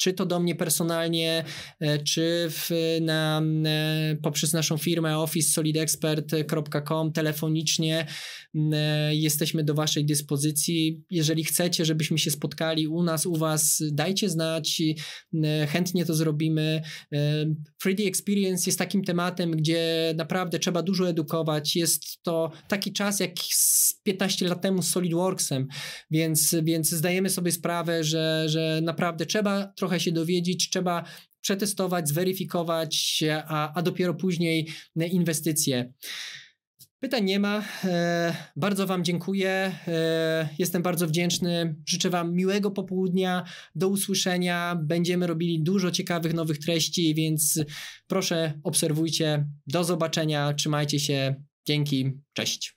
czy to do mnie personalnie, e, czy w, na, e, poprzez naszą firmę office solidexpert.com telefonicznie. E, jesteśmy do Waszej dyspozycji. Jeżeli chcecie, żebyśmy się spotkali u nas, u Was, dajcie znać. E, chętnie to zrobimy. 3D e, Experience jest takim tematem, gdzie naprawdę trzeba dużo edukować. Jest to taki czas, jak 15 lat temu z SolidWorksem, więc, więc zdajemy sobie sprawę, że, że naprawdę trzeba trochę się dowiedzieć, trzeba przetestować, zweryfikować, a, a dopiero później inwestycje. Pytań nie ma. E, bardzo Wam dziękuję. E, jestem bardzo wdzięczny. Życzę Wam miłego popołudnia. Do usłyszenia. Będziemy robili dużo ciekawych nowych treści, więc proszę obserwujcie. Do zobaczenia. Trzymajcie się. Dzięki. Cześć.